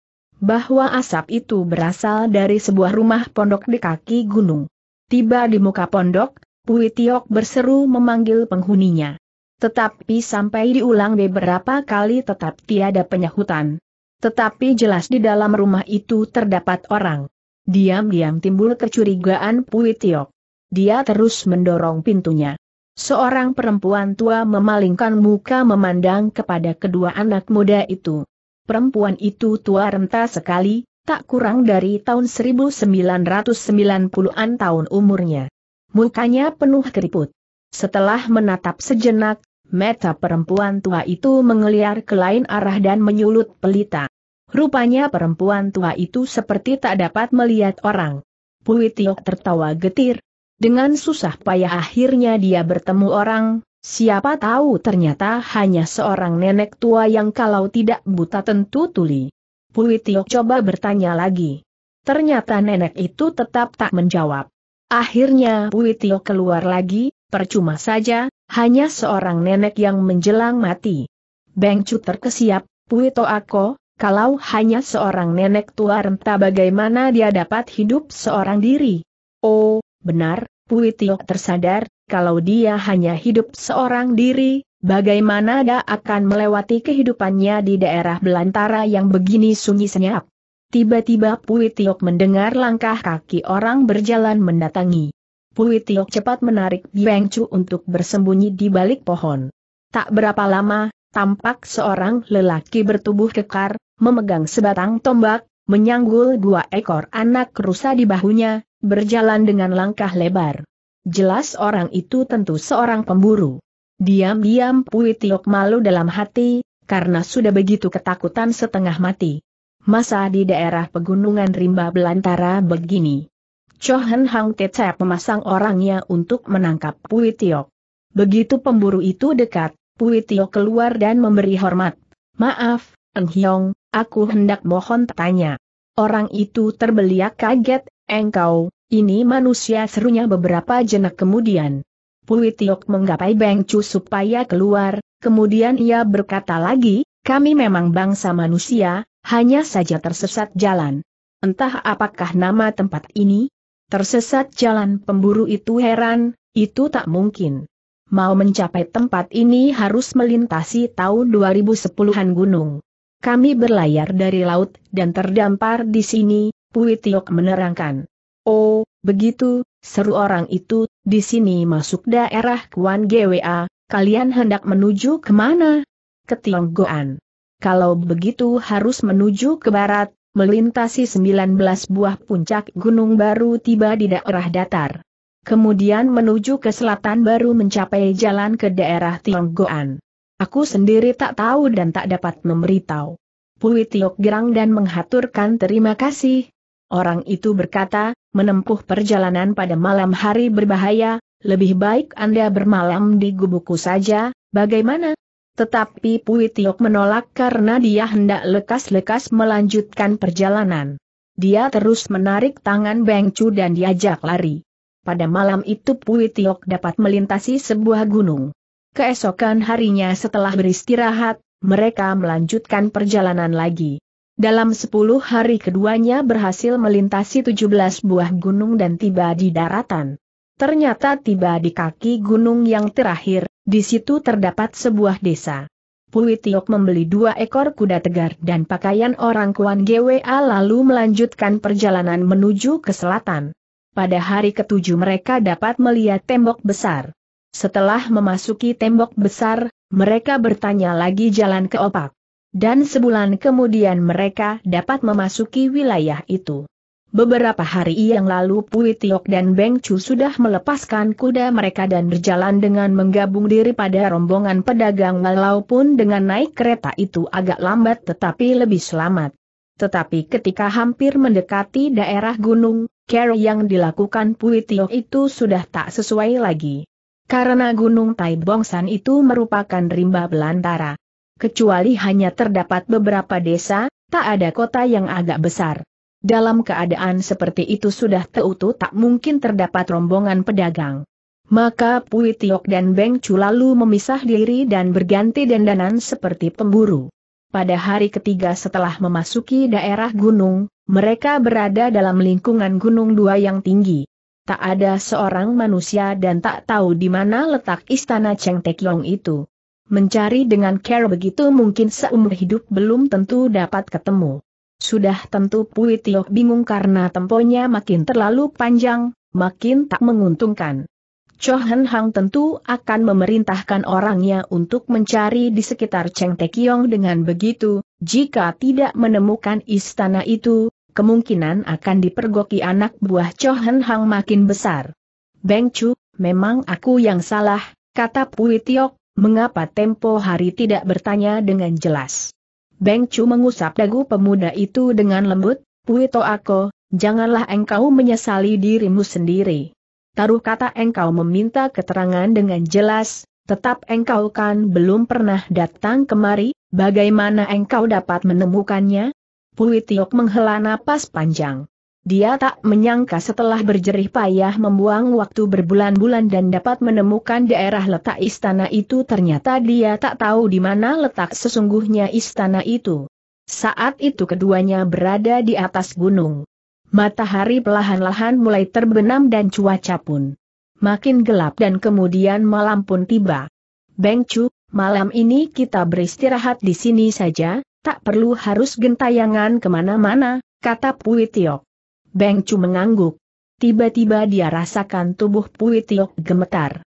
bahwa asap itu berasal dari sebuah rumah pondok di kaki gunung. Tiba di muka pondok, Pui Tiok berseru memanggil penghuninya. Tetapi sampai diulang beberapa kali tetap tiada penyahutan. Tetapi jelas di dalam rumah itu terdapat orang. Diam-diam timbul kecurigaan Pui Tiok. Dia terus mendorong pintunya. Seorang perempuan tua memalingkan muka memandang kepada kedua anak muda itu. Perempuan itu tua renta sekali, tak kurang dari tahun 1990-an tahun umurnya. Mukanya penuh keriput. Setelah menatap sejenak, mata perempuan tua itu mengeliar ke lain arah dan menyulut pelita. Rupanya perempuan tua itu seperti tak dapat melihat orang. Tio tertawa getir. Dengan susah payah akhirnya dia bertemu orang, Siapa tahu ternyata hanya seorang nenek tua yang kalau tidak buta tentu tuli. Puitio coba bertanya lagi. Ternyata nenek itu tetap tak menjawab. Akhirnya Puitio keluar lagi, percuma saja, hanya seorang nenek yang menjelang mati. Beng Cu terkesiap, Pui aku, Ako, kalau hanya seorang nenek tua renta bagaimana dia dapat hidup seorang diri? Oh, benar, Puitio tersadar, kalau dia hanya hidup seorang diri, bagaimana dia akan melewati kehidupannya di daerah belantara yang begini sunyi senyap. Tiba-tiba Pui Tiok mendengar langkah kaki orang berjalan mendatangi. Pui Tiok cepat menarik Biang Chu untuk bersembunyi di balik pohon. Tak berapa lama, tampak seorang lelaki bertubuh kekar, memegang sebatang tombak, menyanggul dua ekor anak rusa di bahunya, berjalan dengan langkah lebar. Jelas orang itu tentu seorang pemburu. Diam-diam Pui malu dalam hati, karena sudah begitu ketakutan setengah mati. Masa di daerah pegunungan rimba belantara begini. Chohen Hang Tetsep memasang orangnya untuk menangkap Pui Begitu pemburu itu dekat, Pui keluar dan memberi hormat. Maaf, Eng Hiong, aku hendak mohon tanya. Orang itu terbeliak ya, kaget, engkau, ini manusia serunya beberapa jenak kemudian. Pui Tiok menggapai Beng Chu supaya keluar, kemudian ia berkata lagi, kami memang bangsa manusia, hanya saja tersesat jalan. Entah apakah nama tempat ini? Tersesat jalan pemburu itu heran, itu tak mungkin. Mau mencapai tempat ini harus melintasi tahun 2010-an gunung. Kami berlayar dari laut dan terdampar di sini, Pui Tiok menerangkan. Oh, begitu, seru orang itu, di sini masuk daerah Kuan GWA, kalian hendak menuju kemana? Ke Tionggoan. Kalau begitu harus menuju ke barat, melintasi 19 buah puncak gunung baru tiba di daerah datar. Kemudian menuju ke selatan baru mencapai jalan ke daerah Tionggoan. Aku sendiri tak tahu dan tak dapat memberitahu. Pui Tiok Gerang dan menghaturkan terima kasih. Orang itu berkata, menempuh perjalanan pada malam hari berbahaya, lebih baik Anda bermalam di gubukku saja, bagaimana? Tetapi Pui menolak karena dia hendak lekas-lekas melanjutkan perjalanan. Dia terus menarik tangan Beng Chu dan diajak lari. Pada malam itu Pui dapat melintasi sebuah gunung. Keesokan harinya setelah beristirahat, mereka melanjutkan perjalanan lagi. Dalam sepuluh hari keduanya berhasil melintasi tujuh belas buah gunung dan tiba di daratan. Ternyata tiba di kaki gunung yang terakhir, di situ terdapat sebuah desa. Pui Tiok membeli dua ekor kuda tegar dan pakaian orang Kuan GWA lalu melanjutkan perjalanan menuju ke selatan. Pada hari ketujuh mereka dapat melihat tembok besar. Setelah memasuki tembok besar, mereka bertanya lagi jalan ke opak dan sebulan kemudian mereka dapat memasuki wilayah itu. Beberapa hari yang lalu Pui Tiok dan Beng Chu sudah melepaskan kuda mereka dan berjalan dengan menggabung diri pada rombongan pedagang walaupun dengan naik kereta itu agak lambat tetapi lebih selamat. Tetapi ketika hampir mendekati daerah gunung, care yang dilakukan Pui Tiok itu sudah tak sesuai lagi. Karena gunung Tai Bongsan itu merupakan rimba belantara kecuali hanya terdapat beberapa desa, tak ada kota yang agak besar. Dalam keadaan seperti itu sudah teutu tak mungkin terdapat rombongan pedagang. Maka Pui Tiok dan Beng Chu lalu memisah diri dan berganti dandanan seperti pemburu. Pada hari ketiga setelah memasuki daerah gunung, mereka berada dalam lingkungan gunung dua yang tinggi. Tak ada seorang manusia dan tak tahu di mana letak istana Cheng Tekyong itu. Mencari dengan care begitu mungkin seumur hidup belum tentu dapat ketemu. Sudah tentu Pui Tio bingung karena temponya makin terlalu panjang, makin tak menguntungkan. Chohan Hang tentu akan memerintahkan orangnya untuk mencari di sekitar Cheng Te Kiong dengan begitu, jika tidak menemukan istana itu, kemungkinan akan dipergoki anak buah Chohan Hang makin besar. Beng Chu, memang aku yang salah, kata Pui Tiok, mengapa tempo hari tidak bertanya dengan jelas. Beng Chu mengusap dagu pemuda itu dengan lembut, Puito Ako, janganlah engkau menyesali dirimu sendiri. Taruh kata engkau meminta keterangan dengan jelas, tetap engkau kan belum pernah datang kemari, bagaimana engkau dapat menemukannya? Pui menghela napas panjang. Dia tak menyangka setelah berjerih payah membuang waktu berbulan-bulan dan dapat menemukan daerah letak istana itu ternyata dia tak tahu di mana letak sesungguhnya istana itu. Saat itu keduanya berada di atas gunung. Matahari perlahan-lahan mulai terbenam dan cuaca pun makin gelap dan kemudian malam pun tiba. Beng Chu, malam ini kita beristirahat di sini saja, tak perlu harus gentayangan kemana-mana, kata Pui Tiok. Beng Chu mengangguk. Tiba-tiba dia rasakan tubuh Pui Tiok gemetar.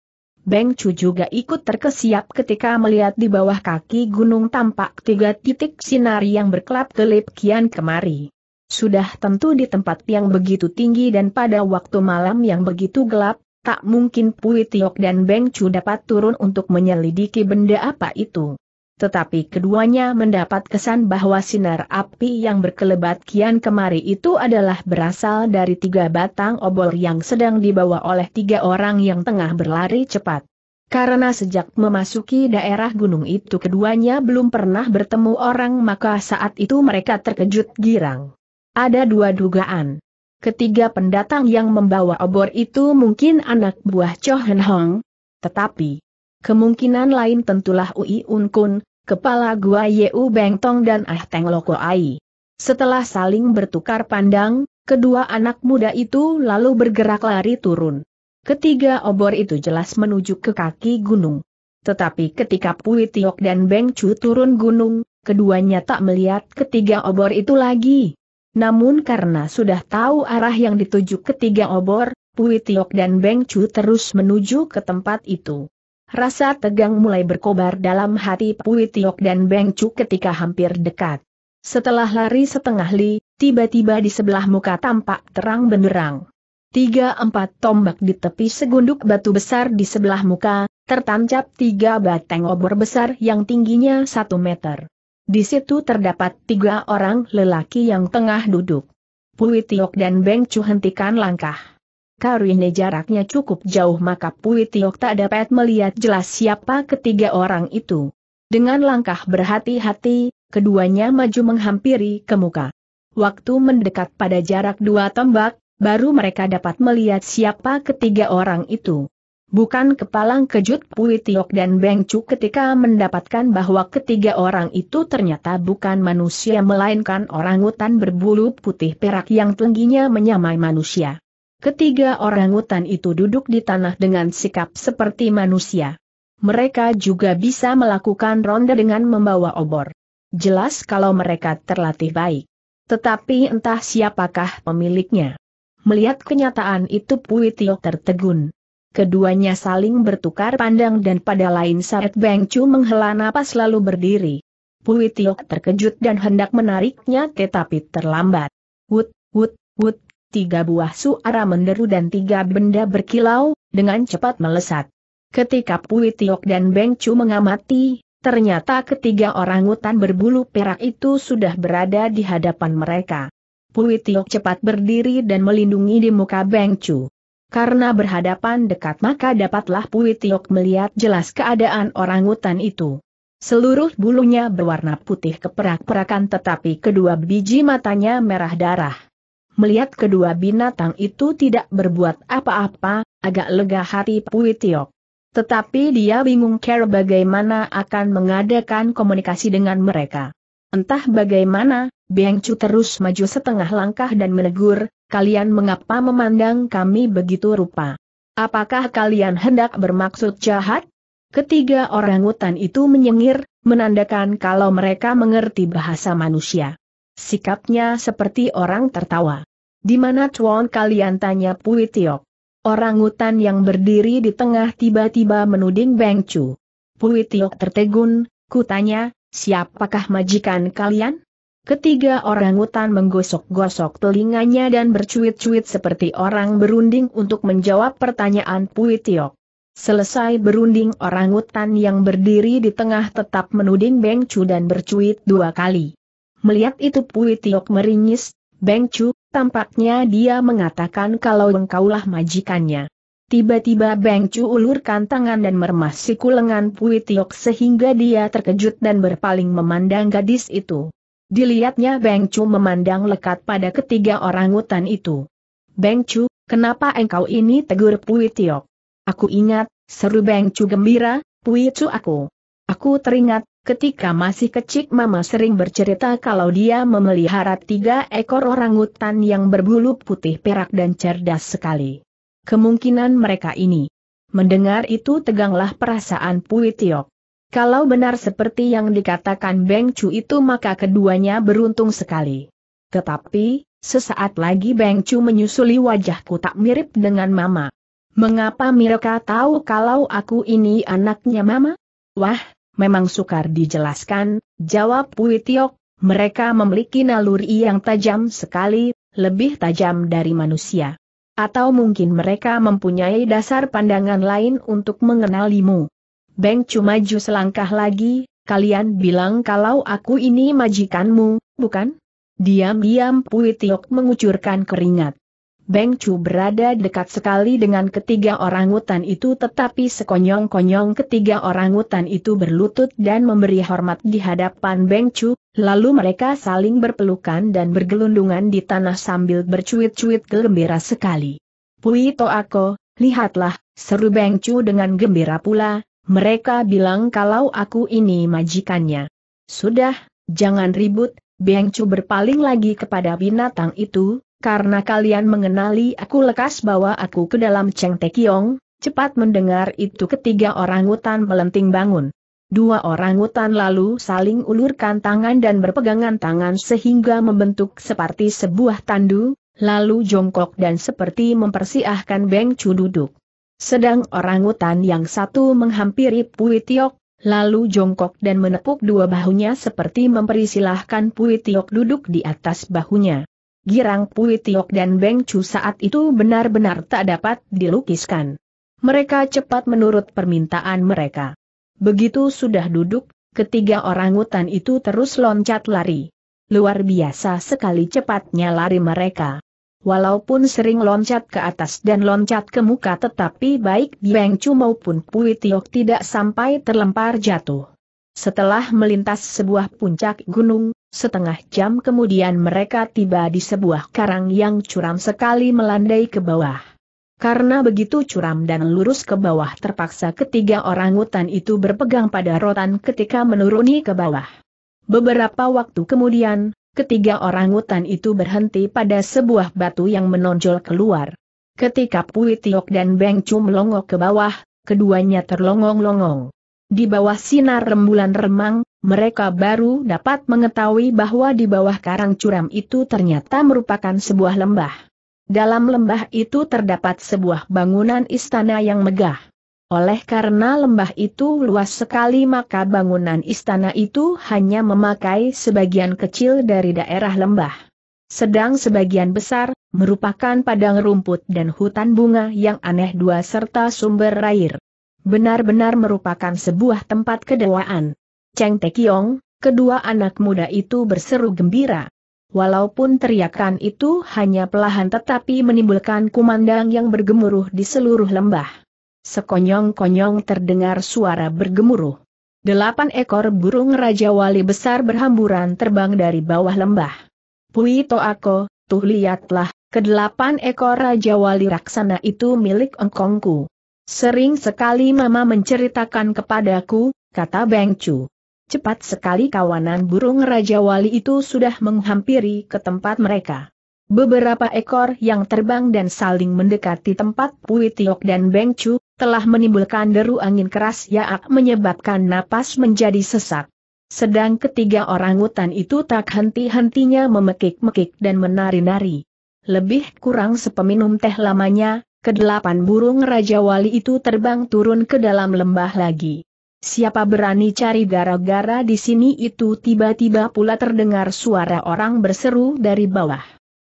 Beng Chu juga ikut terkesiap ketika melihat di bawah kaki gunung tampak tiga titik sinar yang berkelap-kelip kian kemari. Sudah tentu di tempat yang begitu tinggi dan pada waktu malam yang begitu gelap, tak mungkin Pui Tiok dan Beng Chu dapat turun untuk menyelidiki benda apa itu tetapi keduanya mendapat kesan bahwa sinar api yang berkelebat kian kemari itu adalah berasal dari tiga batang obor yang sedang dibawa oleh tiga orang yang tengah berlari cepat. Karena sejak memasuki daerah gunung itu keduanya belum pernah bertemu orang maka saat itu mereka terkejut girang. Ada dua dugaan. Ketiga pendatang yang membawa obor itu mungkin anak buah Chohen Hong. Tetapi, Kemungkinan lain tentulah Ui Unkun, kepala gua Yeu Bengtong dan Ah Teng Loko Ai. Setelah saling bertukar pandang, kedua anak muda itu lalu bergerak lari turun. Ketiga obor itu jelas menuju ke kaki gunung. Tetapi ketika Pui Tiok dan Beng Chu turun gunung, keduanya tak melihat ketiga obor itu lagi. Namun karena sudah tahu arah yang dituju ketiga obor, Pui Tiok dan Beng Chu terus menuju ke tempat itu. Rasa tegang mulai berkobar dalam hati Pui Tiok dan Beng Cu ketika hampir dekat. Setelah lari setengah li, tiba-tiba di sebelah muka tampak terang benderang. Tiga empat tombak di tepi segunduk batu besar di sebelah muka, tertancap tiga batang obor besar yang tingginya satu meter. Di situ terdapat tiga orang lelaki yang tengah duduk. Pui Tiok dan Beng Cu hentikan langkah. Karena jaraknya cukup jauh maka Pui Tiok tak dapat melihat jelas siapa ketiga orang itu. Dengan langkah berhati-hati, keduanya maju menghampiri ke muka. Waktu mendekat pada jarak dua tombak, baru mereka dapat melihat siapa ketiga orang itu. Bukan kepalang kejut Pui Tiok dan Beng Cu ketika mendapatkan bahwa ketiga orang itu ternyata bukan manusia melainkan orang hutan berbulu putih perak yang tingginya menyamai manusia. Ketiga orang hutan itu duduk di tanah dengan sikap seperti manusia. Mereka juga bisa melakukan ronde dengan membawa obor. Jelas kalau mereka terlatih baik. Tetapi entah siapakah pemiliknya. Melihat kenyataan itu Pui tertegun. Keduanya saling bertukar pandang dan pada lain saat Beng Chu menghela napas lalu berdiri. Pui terkejut dan hendak menariknya tetapi terlambat. Wut, wut, wut, tiga buah suara menderu dan tiga benda berkilau, dengan cepat melesat. Ketika Pui Tiok dan Beng Chu mengamati, ternyata ketiga orang hutan berbulu perak itu sudah berada di hadapan mereka. Pui Tiok cepat berdiri dan melindungi di muka Beng Chu. Karena berhadapan dekat maka dapatlah Pui Tiok melihat jelas keadaan orang hutan itu. Seluruh bulunya berwarna putih keperak-perakan tetapi kedua biji matanya merah darah. Melihat kedua binatang itu tidak berbuat apa-apa, agak lega hati Pui Tetapi dia bingung care bagaimana akan mengadakan komunikasi dengan mereka. Entah bagaimana, Beng Chu terus maju setengah langkah dan menegur, kalian mengapa memandang kami begitu rupa? Apakah kalian hendak bermaksud jahat? Ketiga orang hutan itu menyengir, menandakan kalau mereka mengerti bahasa manusia. Sikapnya seperti orang tertawa. Di mana cuan kalian tanya Pui Tiok? Orang hutan yang berdiri di tengah tiba-tiba menuding Beng Chu. Pui Tiok tertegun, kutanya, siapakah majikan kalian? Ketiga orang hutan menggosok-gosok telinganya dan bercuit-cuit seperti orang berunding untuk menjawab pertanyaan Pui Tiok. Selesai berunding orang hutan yang berdiri di tengah tetap menuding Beng Chu dan bercuit dua kali. Melihat itu Pui Tiok meringis, Beng Chu, tampaknya dia mengatakan kalau engkaulah majikannya. Tiba-tiba Beng Chu ulurkan tangan dan meremas siku lengan Pui Tiok sehingga dia terkejut dan berpaling memandang gadis itu. Dilihatnya Beng Chu memandang lekat pada ketiga orang hutan itu. Beng Chu, kenapa engkau ini tegur Pui Tiok? Aku ingat, seru Beng Chu gembira, Pui Chu aku. Aku teringat, Ketika masih kecil Mama sering bercerita kalau dia memelihara tiga ekor orangutan yang berbulu putih perak dan cerdas sekali. Kemungkinan mereka ini. Mendengar itu teganglah perasaan Pui Tiok. Kalau benar seperti yang dikatakan Beng Chu itu maka keduanya beruntung sekali. Tetapi, sesaat lagi Beng Chu menyusuli wajahku tak mirip dengan Mama. Mengapa mereka tahu kalau aku ini anaknya Mama? Wah, memang sukar dijelaskan, jawab Pui Tiok, mereka memiliki naluri yang tajam sekali, lebih tajam dari manusia. Atau mungkin mereka mempunyai dasar pandangan lain untuk mengenalimu. Beng Chu maju selangkah lagi, kalian bilang kalau aku ini majikanmu, bukan? Diam-diam Pui Tiok mengucurkan keringat. Beng Chu berada dekat sekali dengan ketiga orang hutan itu tetapi sekonyong-konyong ketiga orang hutan itu berlutut dan memberi hormat di hadapan Beng Chu, lalu mereka saling berpelukan dan bergelundungan di tanah sambil bercuit-cuit gembira sekali. Pui aku, lihatlah, seru Beng Chu dengan gembira pula, mereka bilang kalau aku ini majikannya. Sudah, jangan ribut, Beng Chu berpaling lagi kepada binatang itu, karena kalian mengenali aku lekas bawa aku ke dalam Cheng Tekiong, cepat mendengar itu ketiga orang hutan melenting bangun. Dua orang hutan lalu saling ulurkan tangan dan berpegangan tangan sehingga membentuk seperti sebuah tandu, lalu jongkok dan seperti mempersiahkan Beng Chu duduk. Sedang orang hutan yang satu menghampiri Pui Tiok, lalu jongkok dan menepuk dua bahunya seperti mempersilahkan Pui Tiok duduk di atas bahunya girang Pui Tiok dan Beng Chu saat itu benar-benar tak dapat dilukiskan. Mereka cepat menurut permintaan mereka. Begitu sudah duduk, ketiga orang hutan itu terus loncat lari. Luar biasa sekali cepatnya lari mereka. Walaupun sering loncat ke atas dan loncat ke muka tetapi baik Beng Chu maupun Pui Tiok tidak sampai terlempar jatuh. Setelah melintas sebuah puncak gunung, Setengah jam kemudian mereka tiba di sebuah karang yang curam sekali melandai ke bawah. Karena begitu curam dan lurus ke bawah terpaksa ketiga orang hutan itu berpegang pada rotan ketika menuruni ke bawah. Beberapa waktu kemudian, ketiga orang hutan itu berhenti pada sebuah batu yang menonjol keluar. Ketika Pui Tiok dan Beng Chu melongok ke bawah, keduanya terlongong-longong. Di bawah sinar rembulan remang, mereka baru dapat mengetahui bahwa di bawah karang curam itu ternyata merupakan sebuah lembah. Dalam lembah itu terdapat sebuah bangunan istana yang megah. Oleh karena lembah itu luas sekali maka bangunan istana itu hanya memakai sebagian kecil dari daerah lembah. Sedang sebagian besar, merupakan padang rumput dan hutan bunga yang aneh dua serta sumber air. Benar-benar merupakan sebuah tempat kedewaan. Cheng Tekiong, kedua anak muda itu berseru gembira. Walaupun teriakan itu hanya pelahan tetapi menimbulkan kumandang yang bergemuruh di seluruh lembah. Sekonyong-konyong terdengar suara bergemuruh. Delapan ekor burung Raja Wali besar berhamburan terbang dari bawah lembah. Pui Toako, tuh lihatlah, kedelapan ekor Raja Wali Raksana itu milik engkongku. Sering sekali mama menceritakan kepadaku, kata Beng Chu. Cepat sekali kawanan burung Raja Wali itu sudah menghampiri ke tempat mereka. Beberapa ekor yang terbang dan saling mendekati tempat Pui Tiok dan Beng Chu, telah menimbulkan deru angin keras yang menyebabkan napas menjadi sesak. Sedang ketiga orang hutan itu tak henti-hentinya memekik-mekik dan menari-nari. Lebih kurang sepeminum teh lamanya, kedelapan burung Raja Wali itu terbang turun ke dalam lembah lagi. Siapa berani cari gara-gara di sini itu tiba-tiba pula terdengar suara orang berseru dari bawah.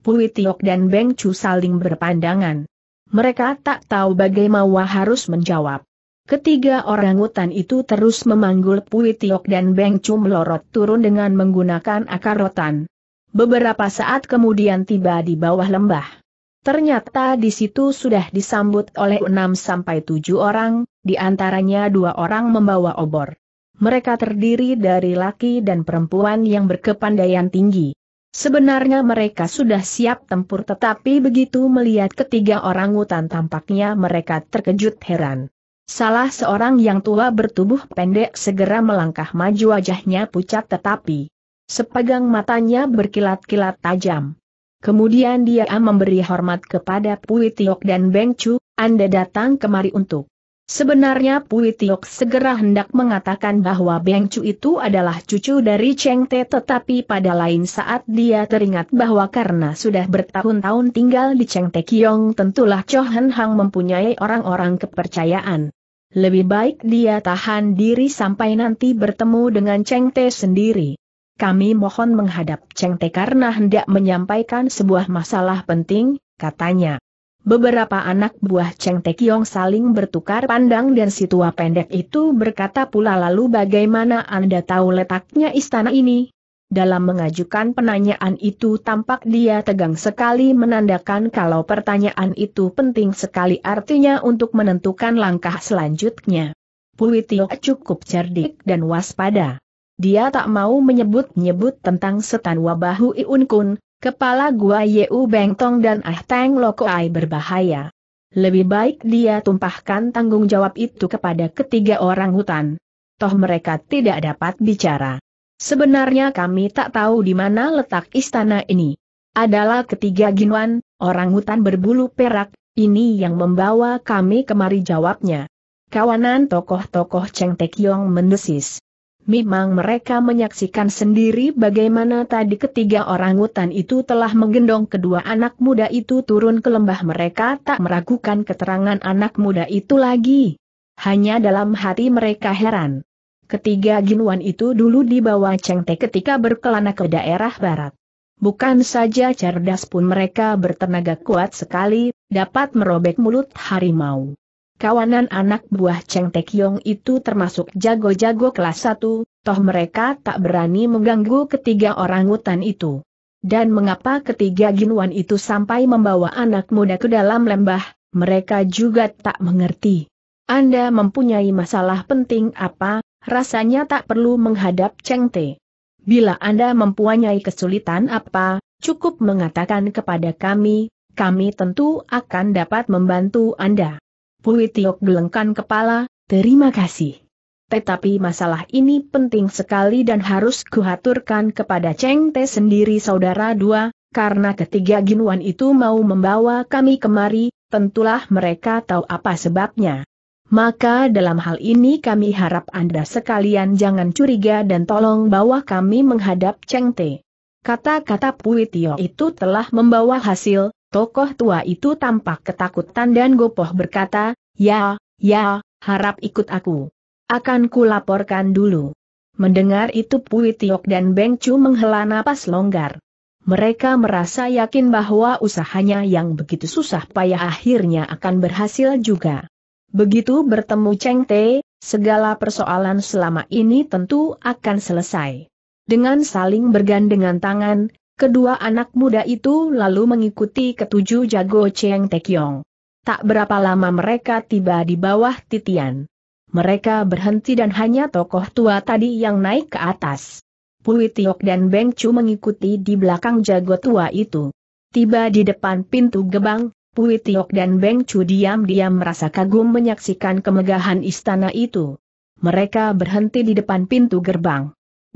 Pui Tiok dan Beng Chu saling berpandangan. Mereka tak tahu bagaimana harus menjawab. Ketiga orang hutan itu terus memanggul Pui Tiok dan Beng Chu melorot turun dengan menggunakan akar rotan. Beberapa saat kemudian tiba di bawah lembah. Ternyata di situ sudah disambut oleh 6 sampai tujuh orang, di antaranya dua orang membawa obor. Mereka terdiri dari laki dan perempuan yang berkepandaian tinggi. Sebenarnya mereka sudah siap tempur tetapi begitu melihat ketiga orang hutan tampaknya mereka terkejut heran. Salah seorang yang tua bertubuh pendek segera melangkah maju wajahnya pucat tetapi sepagang matanya berkilat-kilat tajam. Kemudian dia memberi hormat kepada Pui Tiok dan Beng Chu, Anda datang kemari untuk. Sebenarnya Pui Tiok segera hendak mengatakan bahwa Beng Chu itu adalah cucu dari Cheng Te tetapi pada lain saat dia teringat bahwa karena sudah bertahun-tahun tinggal di Cheng Te Kiong tentulah Cho Han Hang mempunyai orang-orang kepercayaan. Lebih baik dia tahan diri sampai nanti bertemu dengan Cheng Te sendiri kami mohon menghadap Cheng Te karena hendak menyampaikan sebuah masalah penting, katanya. Beberapa anak buah Cheng Te Kiong saling bertukar pandang dan si tua pendek itu berkata pula lalu bagaimana Anda tahu letaknya istana ini? Dalam mengajukan penanyaan itu tampak dia tegang sekali menandakan kalau pertanyaan itu penting sekali artinya untuk menentukan langkah selanjutnya. Pui Tio cukup cerdik dan waspada. Dia tak mau menyebut-nyebut tentang setan wabahu iun Kun, kepala gua Yeu Beng Tong dan Ah Teng Lokoai berbahaya. Lebih baik dia tumpahkan tanggung jawab itu kepada ketiga orang hutan. Toh mereka tidak dapat bicara. Sebenarnya kami tak tahu di mana letak istana ini. Adalah ketiga ginuan, orang hutan berbulu perak, ini yang membawa kami kemari jawabnya. Kawanan tokoh-tokoh Cheng Tekyong mendesis. Memang mereka menyaksikan sendiri bagaimana tadi ketiga orang hutan itu telah menggendong kedua anak muda itu turun ke lembah mereka tak meragukan keterangan anak muda itu lagi. Hanya dalam hati mereka heran. Ketiga ginuan itu dulu dibawa cengte ketika berkelana ke daerah barat. Bukan saja cerdas pun mereka bertenaga kuat sekali, dapat merobek mulut harimau. Kawanan anak buah Cheng Tekyong itu termasuk jago-jago kelas 1, toh mereka tak berani mengganggu ketiga orang hutan itu. Dan mengapa ketiga ginuan itu sampai membawa anak muda ke dalam lembah, mereka juga tak mengerti. Anda mempunyai masalah penting apa, rasanya tak perlu menghadap Cheng Te. Bila Anda mempunyai kesulitan apa, cukup mengatakan kepada kami, kami tentu akan dapat membantu Anda. Pui Tiok gelengkan kepala, terima kasih. Tetapi masalah ini penting sekali dan harus kuhaturkan kepada Cheng Te sendiri saudara dua, karena ketiga ginuan itu mau membawa kami kemari, tentulah mereka tahu apa sebabnya. Maka dalam hal ini kami harap Anda sekalian jangan curiga dan tolong bawa kami menghadap Cheng Te. Kata-kata Pui Tio itu telah membawa hasil, Tokoh tua itu tampak ketakutan dan gopoh berkata, Ya, ya, harap ikut aku. Akan kulaporkan dulu. Mendengar itu Pui Tiok dan Beng Chu menghela napas longgar. Mereka merasa yakin bahwa usahanya yang begitu susah payah akhirnya akan berhasil juga. Begitu bertemu Cheng Te, segala persoalan selama ini tentu akan selesai. Dengan saling bergandengan tangan, Kedua anak muda itu lalu mengikuti ketujuh jago Cheng Tekyong. Tak berapa lama mereka tiba di bawah titian. Mereka berhenti dan hanya tokoh tua tadi yang naik ke atas. Pui Tiok dan Beng Chu mengikuti di belakang jago tua itu. Tiba di depan pintu gebang, Pui Tiok dan Beng Chu diam-diam merasa kagum menyaksikan kemegahan istana itu. Mereka berhenti di depan pintu gerbang.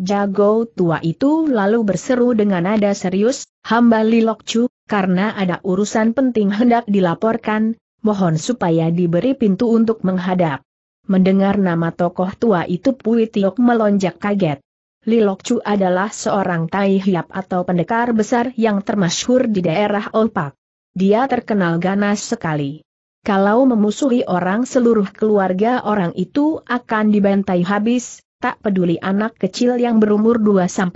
Jago tua itu lalu berseru dengan nada serius, hamba Lilokcu, karena ada urusan penting hendak dilaporkan, mohon supaya diberi pintu untuk menghadap. Mendengar nama tokoh tua itu Pui Tiok melonjak kaget. Lilokcu adalah seorang tai hiap atau pendekar besar yang termasyhur di daerah Olpak. Dia terkenal ganas sekali. Kalau memusuhi orang seluruh keluarga orang itu akan dibantai habis, tak peduli anak kecil yang berumur 2-3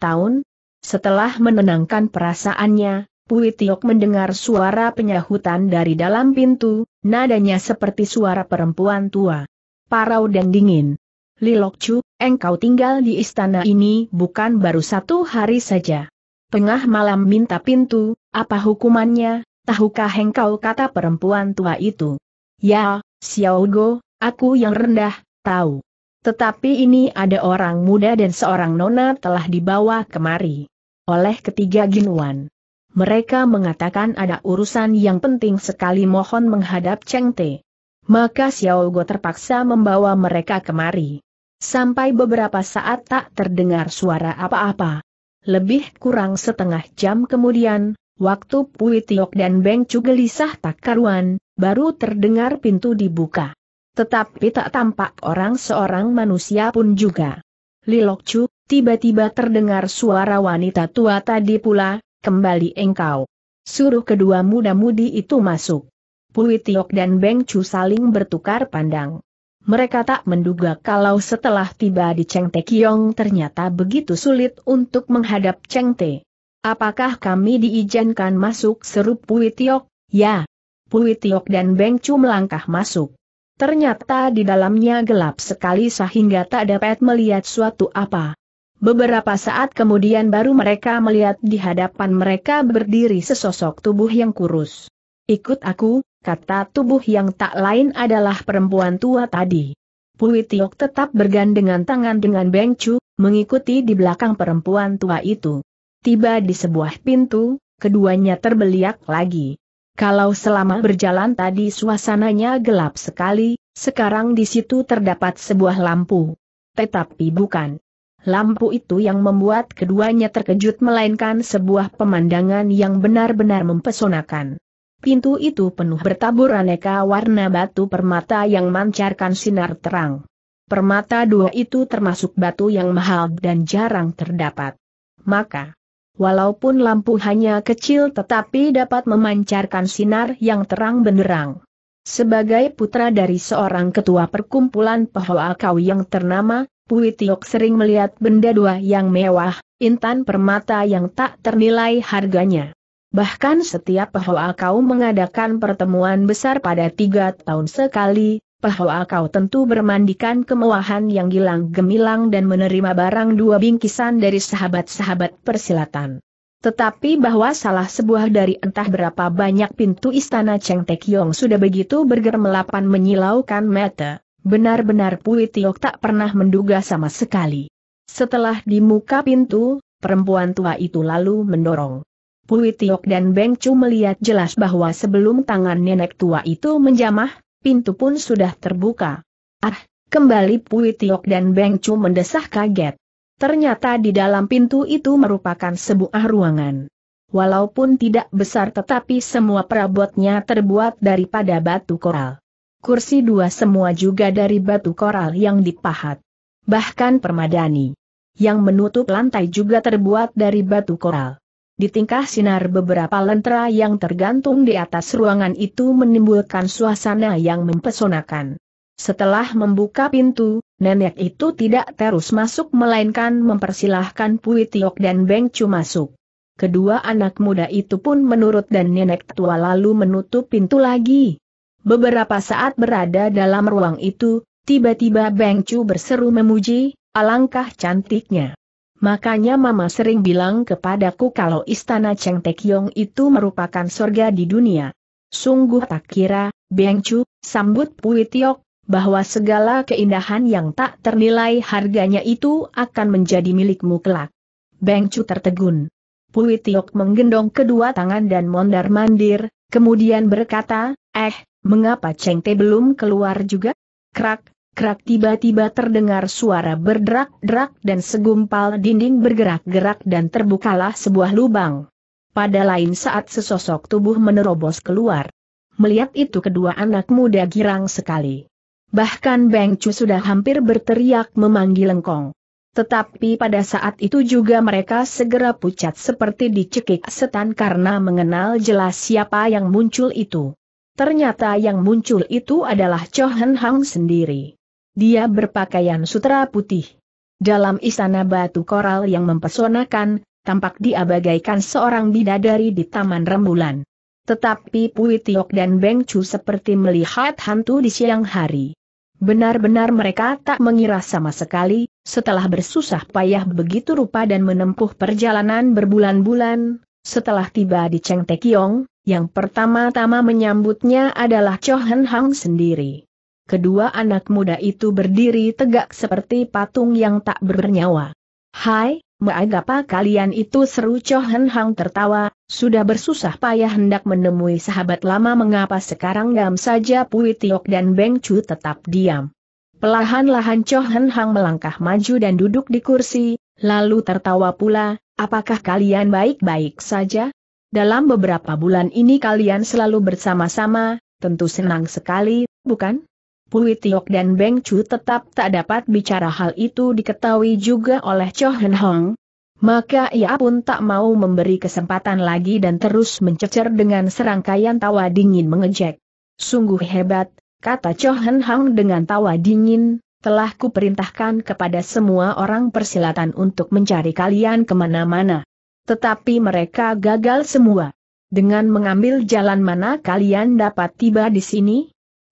tahun. Setelah menenangkan perasaannya, Pui Tiok mendengar suara penyahutan dari dalam pintu, nadanya seperti suara perempuan tua. Parau dan dingin. Lilok Chu, engkau tinggal di istana ini bukan baru satu hari saja. Tengah malam minta pintu, apa hukumannya, tahukah engkau kata perempuan tua itu? Ya, Xiao Go, aku yang rendah, tahu. Tetapi ini ada orang muda dan seorang nona telah dibawa kemari. Oleh ketiga ginuan. Mereka mengatakan ada urusan yang penting sekali mohon menghadap Cheng Te. Maka Xiao Go terpaksa membawa mereka kemari. Sampai beberapa saat tak terdengar suara apa-apa. Lebih kurang setengah jam kemudian, waktu Pui Tiok dan Beng Chu gelisah tak karuan, baru terdengar pintu dibuka. Tetapi tak tampak orang seorang manusia pun juga. Lilok Chu, tiba-tiba terdengar suara wanita tua tadi pula, kembali engkau. Suruh kedua muda-mudi itu masuk. Pui Tiok dan Beng Chu saling bertukar pandang. Mereka tak menduga kalau setelah tiba di Cheng Te Kiong ternyata begitu sulit untuk menghadap Cheng Te. Apakah kami diizinkan masuk seru Pui Tiok? Ya. Pui Tiok dan Beng Chu melangkah masuk. Ternyata di dalamnya gelap sekali sehingga tak dapat melihat suatu apa. Beberapa saat kemudian baru mereka melihat di hadapan mereka berdiri sesosok tubuh yang kurus. Ikut aku, kata tubuh yang tak lain adalah perempuan tua tadi. Pui Tiok tetap bergandengan tangan dengan Beng mengikuti di belakang perempuan tua itu. Tiba di sebuah pintu, keduanya terbeliak lagi. Kalau selama berjalan tadi suasananya gelap sekali, sekarang di situ terdapat sebuah lampu. Tetapi bukan lampu itu yang membuat keduanya terkejut melainkan sebuah pemandangan yang benar-benar mempesonakan. Pintu itu penuh bertabur aneka warna batu permata yang mancarkan sinar terang. Permata dua itu termasuk batu yang mahal dan jarang terdapat. Maka, Walaupun lampu hanya kecil tetapi dapat memancarkan sinar yang terang benderang. Sebagai putra dari seorang ketua perkumpulan Pahoa Kau yang ternama, Pui Tiok sering melihat benda dua yang mewah, intan permata yang tak ternilai harganya. Bahkan setiap Pahoa Kau mengadakan pertemuan besar pada tiga tahun sekali, bahwa kau tentu bermandikan kemewahan yang gilang gemilang dan menerima barang dua bingkisan dari sahabat-sahabat persilatan. Tetapi bahwa salah sebuah dari entah berapa banyak pintu istana Cheng Tek Yong sudah begitu bergermelapan menyilaukan mata, benar-benar Pui Tiok tak pernah menduga sama sekali. Setelah di muka pintu, perempuan tua itu lalu mendorong. Pui Tiok dan Beng Chu melihat jelas bahwa sebelum tangan nenek tua itu menjamah, pintu pun sudah terbuka. Ah, kembali Pui Tiok dan Beng Chu mendesah kaget. Ternyata di dalam pintu itu merupakan sebuah ruangan. Walaupun tidak besar tetapi semua perabotnya terbuat daripada batu koral. Kursi dua semua juga dari batu koral yang dipahat. Bahkan permadani. Yang menutup lantai juga terbuat dari batu koral. Di tingkah sinar beberapa lentera yang tergantung di atas ruangan itu menimbulkan suasana yang mempesonakan. Setelah membuka pintu, nenek itu tidak terus masuk melainkan mempersilahkan Pui Tiok dan Beng Chu masuk. Kedua anak muda itu pun menurut dan nenek tua lalu menutup pintu lagi. Beberapa saat berada dalam ruang itu, tiba-tiba Beng Chu berseru memuji, alangkah cantiknya. Makanya Mama sering bilang kepadaku kalau istana Cheng Tekyong itu merupakan surga di dunia. Sungguh tak kira, Beng Chu, sambut Pui Tiok, bahwa segala keindahan yang tak ternilai harganya itu akan menjadi milikmu kelak. Beng Chu tertegun. Pui Tiok menggendong kedua tangan dan mondar-mandir, kemudian berkata, eh, mengapa Cheng Te belum keluar juga? Krak, Krak tiba-tiba terdengar suara berderak-derak dan segumpal dinding bergerak-gerak dan terbukalah sebuah lubang. Pada lain saat sesosok tubuh menerobos keluar. Melihat itu kedua anak muda girang sekali. Bahkan Beng Chu sudah hampir berteriak memanggil Lengkong. Tetapi pada saat itu juga mereka segera pucat seperti dicekik setan karena mengenal jelas siapa yang muncul itu. Ternyata yang muncul itu adalah Cho Hang sendiri. Dia berpakaian sutra putih. Dalam istana batu koral yang mempesonakan, tampak dia bagaikan seorang bidadari di taman rembulan. Tetapi Pui Tiok dan Beng Chu seperti melihat hantu di siang hari. Benar-benar mereka tak mengira sama sekali, setelah bersusah payah begitu rupa dan menempuh perjalanan berbulan-bulan, setelah tiba di Cheng Te Kiong, yang pertama-tama menyambutnya adalah Cho Hen Hang sendiri kedua anak muda itu berdiri tegak seperti patung yang tak bernyawa. Hai, apa kalian itu seru Cho Hang tertawa, sudah bersusah payah hendak menemui sahabat lama mengapa sekarang gam saja Pui Tiok dan Beng Chu tetap diam. Pelahan-lahan Cho Hang melangkah maju dan duduk di kursi, lalu tertawa pula, apakah kalian baik-baik saja? Dalam beberapa bulan ini kalian selalu bersama-sama, tentu senang sekali, bukan? Pui Tiok dan Beng Chu tetap tak dapat bicara hal itu diketahui juga oleh Cho Hen Hong. Maka ia pun tak mau memberi kesempatan lagi dan terus mencecer dengan serangkaian tawa dingin mengejek. Sungguh hebat, kata Cho Hen Hong dengan tawa dingin, telah kuperintahkan kepada semua orang persilatan untuk mencari kalian kemana-mana. Tetapi mereka gagal semua. Dengan mengambil jalan mana kalian dapat tiba di sini?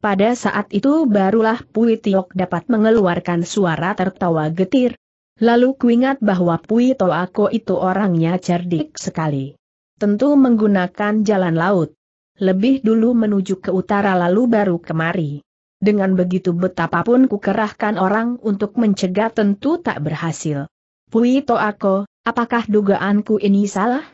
Pada saat itu barulah Pui Tiok dapat mengeluarkan suara tertawa getir. Lalu kuingat bahwa Pui Toako itu orangnya cerdik sekali. Tentu menggunakan jalan laut. Lebih dulu menuju ke utara lalu baru kemari. Dengan begitu betapapun kukerahkan orang untuk mencegah tentu tak berhasil. Pui Toako, apakah dugaanku ini salah?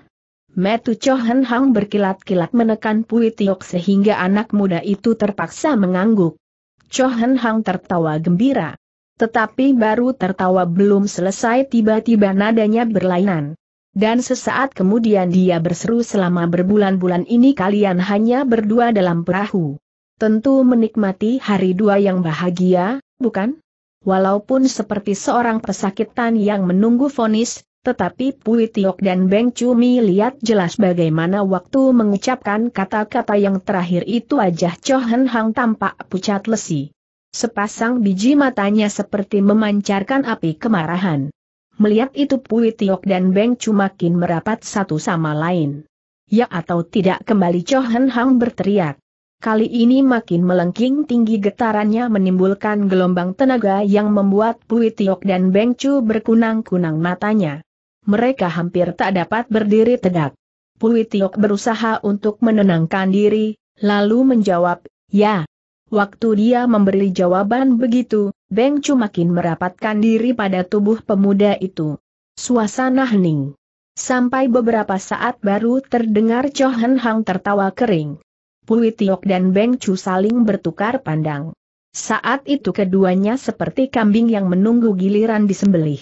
Metu Chohan Hang berkilat-kilat menekan Pui Tiok sehingga anak muda itu terpaksa mengangguk. Chohan Hang tertawa gembira. Tetapi baru tertawa belum selesai tiba-tiba nadanya berlainan. Dan sesaat kemudian dia berseru selama berbulan-bulan ini kalian hanya berdua dalam perahu. Tentu menikmati hari dua yang bahagia, bukan? Walaupun seperti seorang pesakitan yang menunggu vonis, tetapi Pui Tiok dan Beng Cumi lihat jelas bagaimana waktu mengucapkan kata-kata yang terakhir itu aja. Chohen Hang tampak pucat lesi. Sepasang biji matanya seperti memancarkan api kemarahan. Melihat itu Pui Tiok dan Beng Cumi makin merapat satu sama lain. Ya atau tidak kembali Chohen Hang berteriak. Kali ini makin melengking tinggi getarannya menimbulkan gelombang tenaga yang membuat Pui Tiok dan Beng Cu berkunang-kunang matanya mereka hampir tak dapat berdiri tegak. Pui Tiok berusaha untuk menenangkan diri, lalu menjawab, ya. Waktu dia memberi jawaban begitu, Beng Chu makin merapatkan diri pada tubuh pemuda itu. Suasana hening. Sampai beberapa saat baru terdengar Cho Han Hang tertawa kering. Pui Tiok dan Beng Chu saling bertukar pandang. Saat itu keduanya seperti kambing yang menunggu giliran disembelih.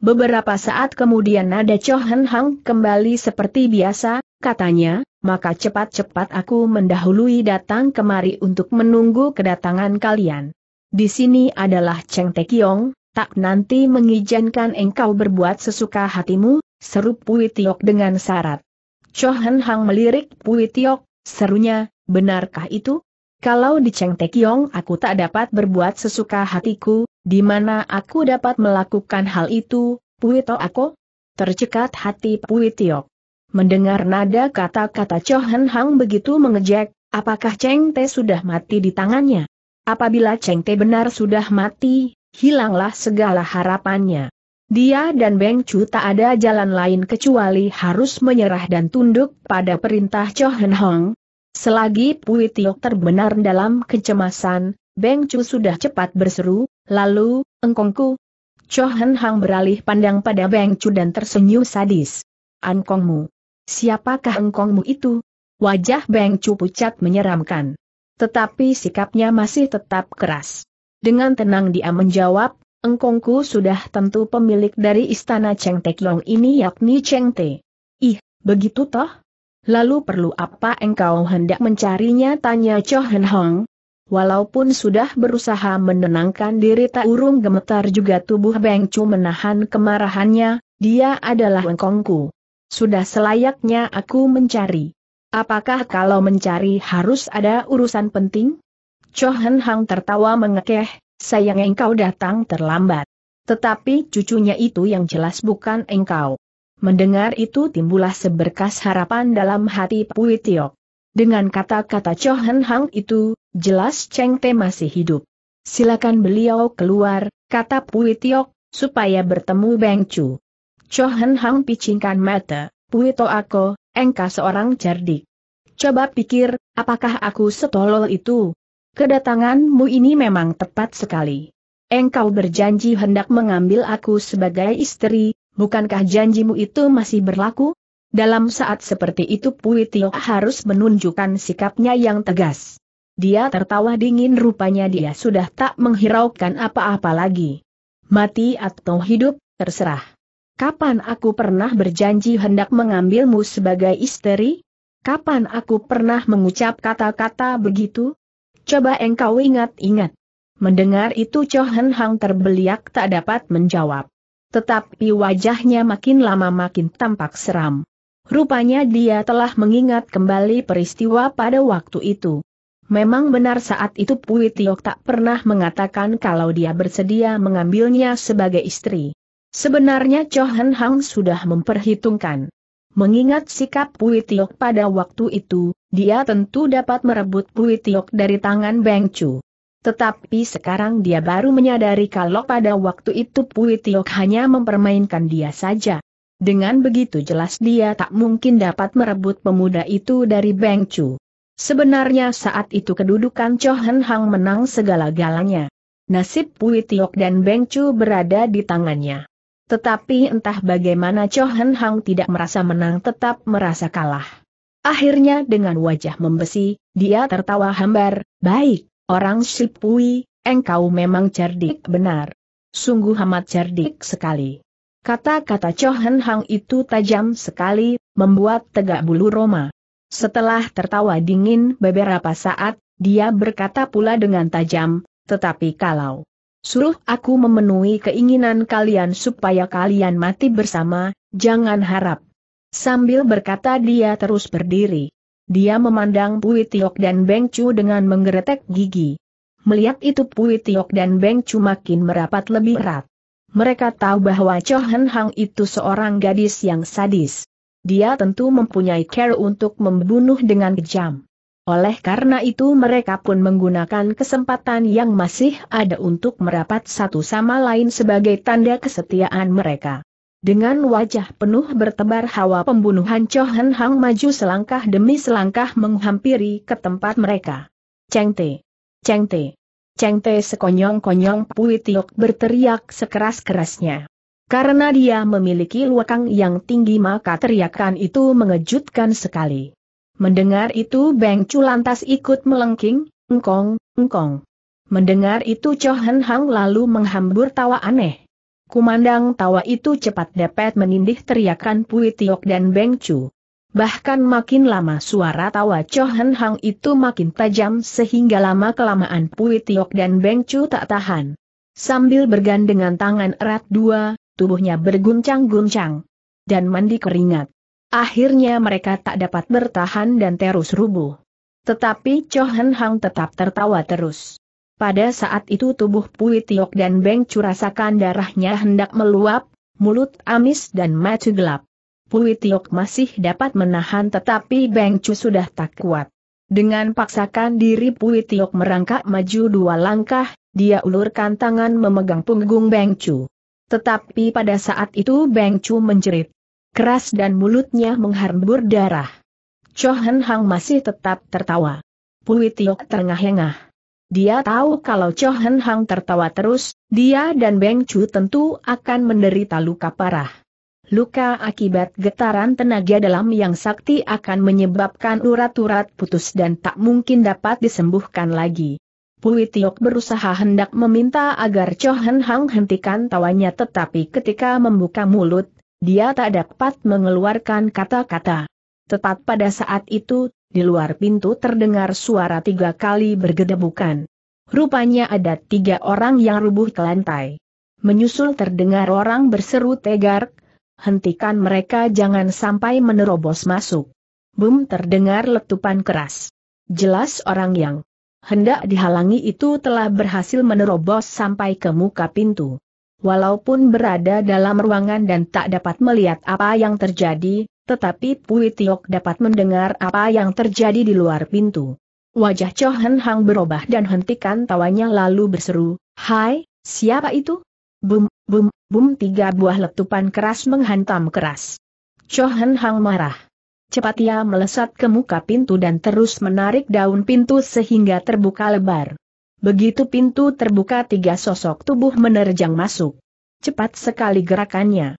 Beberapa saat kemudian nada Chohen Hang kembali seperti biasa, katanya, maka cepat-cepat aku mendahului datang kemari untuk menunggu kedatangan kalian. Di sini adalah Cheng Tekiong, tak nanti mengizinkan engkau berbuat sesuka hatimu, seru Pui Tiok dengan syarat. Chohen Hang melirik Pui Tiok, serunya, benarkah itu? Kalau di Cheng Tekiong aku tak dapat berbuat sesuka hatiku, di mana aku dapat melakukan hal itu, Pui To Ako? Tercekat hati Pui Tio. Mendengar nada kata-kata Chohan Hang begitu mengejek, apakah Cheng Te sudah mati di tangannya? Apabila Cheng Te benar sudah mati, hilanglah segala harapannya. Dia dan Beng Chu tak ada jalan lain kecuali harus menyerah dan tunduk pada perintah Chohan Hong, Selagi Pui Tiok terbenar dalam kecemasan, Beng Chu sudah cepat berseru, lalu, engkongku. Cho Hen Hang beralih pandang pada Beng Chu dan tersenyum sadis. Angkongmu. Siapakah engkongmu itu? Wajah Beng Chu pucat menyeramkan. Tetapi sikapnya masih tetap keras. Dengan tenang dia menjawab, engkongku sudah tentu pemilik dari istana Cheng Teklong ini yakni Cheng Te. Ih, begitu toh? Lalu perlu apa engkau hendak mencarinya tanya Cho Hen Hong. Walaupun sudah berusaha menenangkan diri tak urung gemetar juga tubuh Beng Chu menahan kemarahannya, dia adalah engkongku. Sudah selayaknya aku mencari. Apakah kalau mencari harus ada urusan penting? Cho Hen Hong tertawa mengekeh, sayang engkau datang terlambat. Tetapi cucunya itu yang jelas bukan engkau. Mendengar itu timbullah seberkas harapan dalam hati Pui Tiok. Dengan kata-kata Chohen Hang itu, jelas Cheng Te masih hidup. Silakan beliau keluar, kata Pui Tiok, supaya bertemu Beng Chu. Chohen Hang picingkan mata, Pui Ako, engka seorang cerdik. Coba pikir, apakah aku setolol itu? Kedatanganmu ini memang tepat sekali. Engkau berjanji hendak mengambil aku sebagai istri, bukankah janjimu itu masih berlaku? Dalam saat seperti itu Pui Tio harus menunjukkan sikapnya yang tegas. Dia tertawa dingin rupanya dia sudah tak menghiraukan apa-apa lagi. Mati atau hidup, terserah. Kapan aku pernah berjanji hendak mengambilmu sebagai istri? Kapan aku pernah mengucap kata-kata begitu? Coba engkau ingat-ingat. Mendengar itu Chohen Hang terbeliak tak dapat menjawab. Tetapi wajahnya makin lama makin tampak seram. Rupanya dia telah mengingat kembali peristiwa pada waktu itu. Memang benar saat itu Pui tak pernah mengatakan kalau dia bersedia mengambilnya sebagai istri. Sebenarnya Chohan Hang sudah memperhitungkan. Mengingat sikap Pui pada waktu itu, dia tentu dapat merebut Pui dari tangan Beng Chu. Tetapi sekarang dia baru menyadari kalau pada waktu itu Pui Tiok hanya mempermainkan dia saja. Dengan begitu jelas dia tak mungkin dapat merebut pemuda itu dari Beng Chu. Sebenarnya saat itu kedudukan Cho Hen Hang menang segala-galanya. Nasib Pui Tiok dan Beng Chu berada di tangannya. Tetapi entah bagaimana Cho Hen Hang tidak merasa menang tetap merasa kalah. Akhirnya dengan wajah membesi, dia tertawa hambar, baik, Orang Sipui, engkau memang cerdik benar. Sungguh amat cerdik sekali. Kata-kata Chohen Hang itu tajam sekali, membuat tegak bulu Roma. Setelah tertawa dingin beberapa saat, dia berkata pula dengan tajam, tetapi kalau suruh aku memenuhi keinginan kalian supaya kalian mati bersama, jangan harap. Sambil berkata dia terus berdiri. Dia memandang Pui Tiok dan Beng Chu dengan menggeretek gigi. Melihat itu Pui Tiok dan Beng Chu makin merapat lebih erat. Mereka tahu bahwa Cho Hen Hang itu seorang gadis yang sadis. Dia tentu mempunyai care untuk membunuh dengan kejam. Oleh karena itu mereka pun menggunakan kesempatan yang masih ada untuk merapat satu sama lain sebagai tanda kesetiaan mereka. Dengan wajah penuh bertebar hawa pembunuhan Cho Hen Hang maju selangkah demi selangkah menghampiri ke tempat mereka. Cheng Te! Cheng Te! Cheng Te sekonyong-konyong Pui Tiok berteriak sekeras-kerasnya. Karena dia memiliki luakang yang tinggi maka teriakan itu mengejutkan sekali. Mendengar itu Beng Chu lantas ikut melengking, engkong, engkong. Mendengar itu Cho Hen Hang lalu menghambur tawa aneh. Kumandang tawa itu cepat dapat menindih teriakan Pui Tiok dan Beng Chu. Bahkan makin lama suara tawa Chohan Hang itu makin tajam sehingga lama-kelamaan Pui Tiok dan Beng Chu tak tahan. Sambil bergandengan tangan erat dua, tubuhnya berguncang-guncang. Dan mandi keringat. Akhirnya mereka tak dapat bertahan dan terus rubuh. Tetapi Chohan Hang tetap tertawa terus. Pada saat itu tubuh Pui Tiok dan Beng Cu rasakan darahnya hendak meluap, mulut amis dan mata gelap. Pui Tiok masih dapat menahan tetapi Beng Cu sudah tak kuat. Dengan paksakan diri Pui Tiok merangkak maju dua langkah, dia ulurkan tangan memegang punggung Beng Cu. Tetapi pada saat itu Beng Cu menjerit. Keras dan mulutnya menghambur darah. Cho Hen Hang masih tetap tertawa. Pui Tiok terengah-engah. Dia tahu kalau Cho Hen Hang tertawa terus, dia dan Beng Chu tentu akan menderita luka parah. Luka akibat getaran tenaga dalam yang sakti akan menyebabkan urat-urat putus dan tak mungkin dapat disembuhkan lagi. Pui Tiok berusaha hendak meminta agar Cho Hen Hang hentikan tawanya tetapi ketika membuka mulut, dia tak dapat mengeluarkan kata-kata. Tepat pada saat itu, di luar pintu terdengar suara tiga kali bergedebukan. Rupanya ada tiga orang yang rubuh ke lantai. Menyusul terdengar orang berseru tegar, hentikan mereka jangan sampai menerobos masuk. Bum terdengar letupan keras. Jelas orang yang hendak dihalangi itu telah berhasil menerobos sampai ke muka pintu. Walaupun berada dalam ruangan dan tak dapat melihat apa yang terjadi, tetapi Pui Tiok dapat mendengar apa yang terjadi di luar pintu. Wajah Cho Hen Hang berubah dan hentikan tawanya lalu berseru, Hai, siapa itu? Bum, bum, bum tiga buah letupan keras menghantam keras. Cho Hen Hang marah. Cepat ia melesat ke muka pintu dan terus menarik daun pintu sehingga terbuka lebar. Begitu pintu terbuka tiga sosok tubuh menerjang masuk. Cepat sekali gerakannya.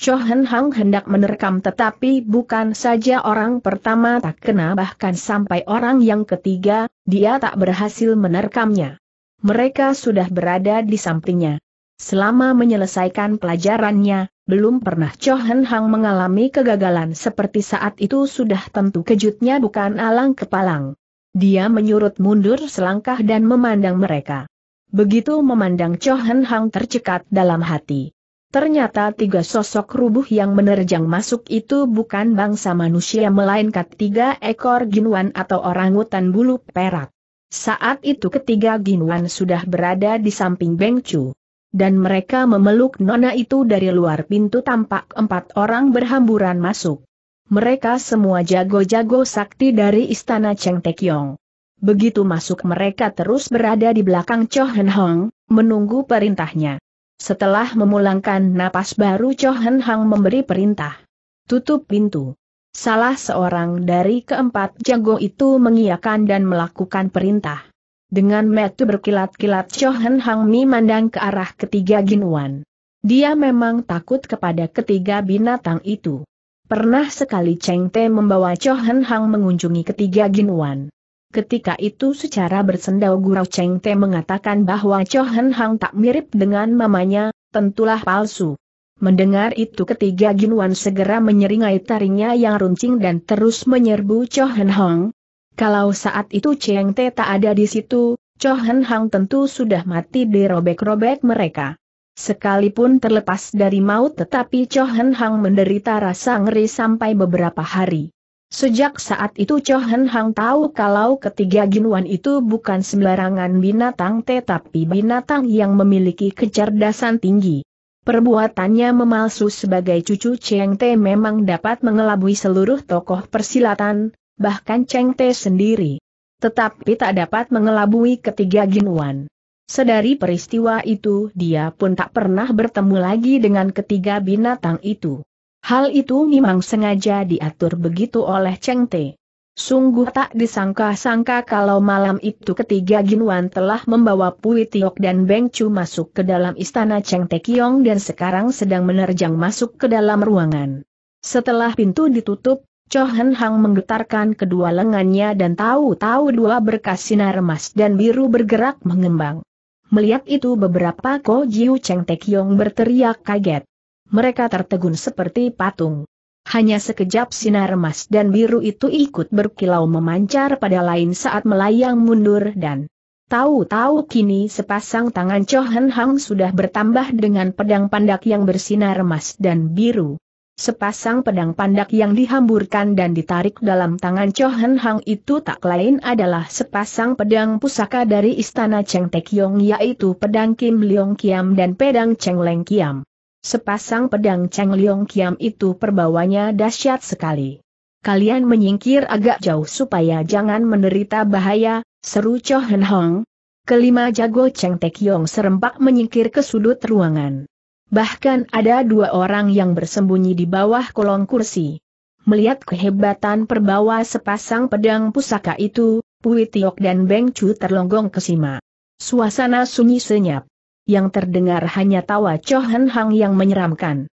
Chohen Hang hendak menerkam tetapi bukan saja orang pertama tak kena bahkan sampai orang yang ketiga, dia tak berhasil menerkamnya. Mereka sudah berada di sampingnya. Selama menyelesaikan pelajarannya, belum pernah Chohen Hang mengalami kegagalan seperti saat itu sudah tentu kejutnya bukan alang kepalang. Dia menyurut mundur selangkah dan memandang mereka. Begitu memandang Chohen Hang tercekat dalam hati. Ternyata tiga sosok rubuh yang menerjang masuk itu bukan bangsa manusia melainkan tiga ekor ginuan atau orangutan bulu perak. Saat itu ketiga ginuan sudah berada di samping Bengcu. Dan mereka memeluk nona itu dari luar pintu tampak empat orang berhamburan masuk. Mereka semua jago-jago sakti dari istana Cheng Tekyong. Begitu masuk mereka terus berada di belakang Cho Hen Hong, menunggu perintahnya. Setelah memulangkan napas baru Cho Hen Hang memberi perintah. Tutup pintu. Salah seorang dari keempat jago itu mengiyakan dan melakukan perintah. Dengan metu berkilat-kilat Cho Hen Hang memandang ke arah ketiga ginuan. Dia memang takut kepada ketiga binatang itu. Pernah sekali Cheng Te membawa Cho Hen Hang mengunjungi ketiga ginuan. Ketika itu secara bersendau gurau Cheng Te mengatakan bahwa Cho Hen Hang tak mirip dengan mamanya, tentulah palsu. Mendengar itu ketiga Wan segera menyeringai taringnya yang runcing dan terus menyerbu Cho Hen Hang. Kalau saat itu Cheng Te tak ada di situ, Cho Hen Hang tentu sudah mati dirobek-robek mereka. Sekalipun terlepas dari maut tetapi Cho Hen Hang menderita rasa ngeri sampai beberapa hari. Sejak saat itu Cho Hen Hang tahu kalau ketiga ginuan itu bukan sembarangan binatang tetapi binatang yang memiliki kecerdasan tinggi. Perbuatannya memalsu sebagai cucu Cheng Te memang dapat mengelabui seluruh tokoh persilatan, bahkan Cheng Te sendiri. Tetapi tak dapat mengelabui ketiga ginuan. Sedari peristiwa itu dia pun tak pernah bertemu lagi dengan ketiga binatang itu. Hal itu memang sengaja diatur begitu oleh Cheng Te. Sungguh tak disangka-sangka kalau malam itu ketiga Ginwan telah membawa Pui Tiok dan Beng Chu masuk ke dalam istana Cheng Te Kiong dan sekarang sedang menerjang masuk ke dalam ruangan. Setelah pintu ditutup, Cho Hen Hang menggetarkan kedua lengannya dan tahu-tahu dua berkas sinar emas dan biru bergerak mengembang. Melihat itu beberapa Ko Jiu Cheng Te Kiong berteriak kaget mereka tertegun seperti patung. Hanya sekejap sinar emas dan biru itu ikut berkilau memancar pada lain saat melayang mundur dan tahu-tahu kini sepasang tangan Chohan Hang sudah bertambah dengan pedang pandak yang bersinar emas dan biru. Sepasang pedang pandak yang dihamburkan dan ditarik dalam tangan Chohan Hang itu tak lain adalah sepasang pedang pusaka dari istana Cheng Kiong yaitu pedang Kim Leong Kiam dan pedang Cheng Leng Kiam. Sepasang pedang Cheng Liong Kiam itu perbawanya dahsyat sekali. Kalian menyingkir agak jauh supaya jangan menderita bahaya, seru Cho Hen Hong. Kelima jago Cheng Tek Yong serempak menyingkir ke sudut ruangan. Bahkan ada dua orang yang bersembunyi di bawah kolong kursi. Melihat kehebatan perbawa sepasang pedang pusaka itu, Pui Tiok dan Beng Chu terlonggong kesima. Suasana sunyi senyap yang terdengar hanya tawa Cho Hen Hang yang menyeramkan.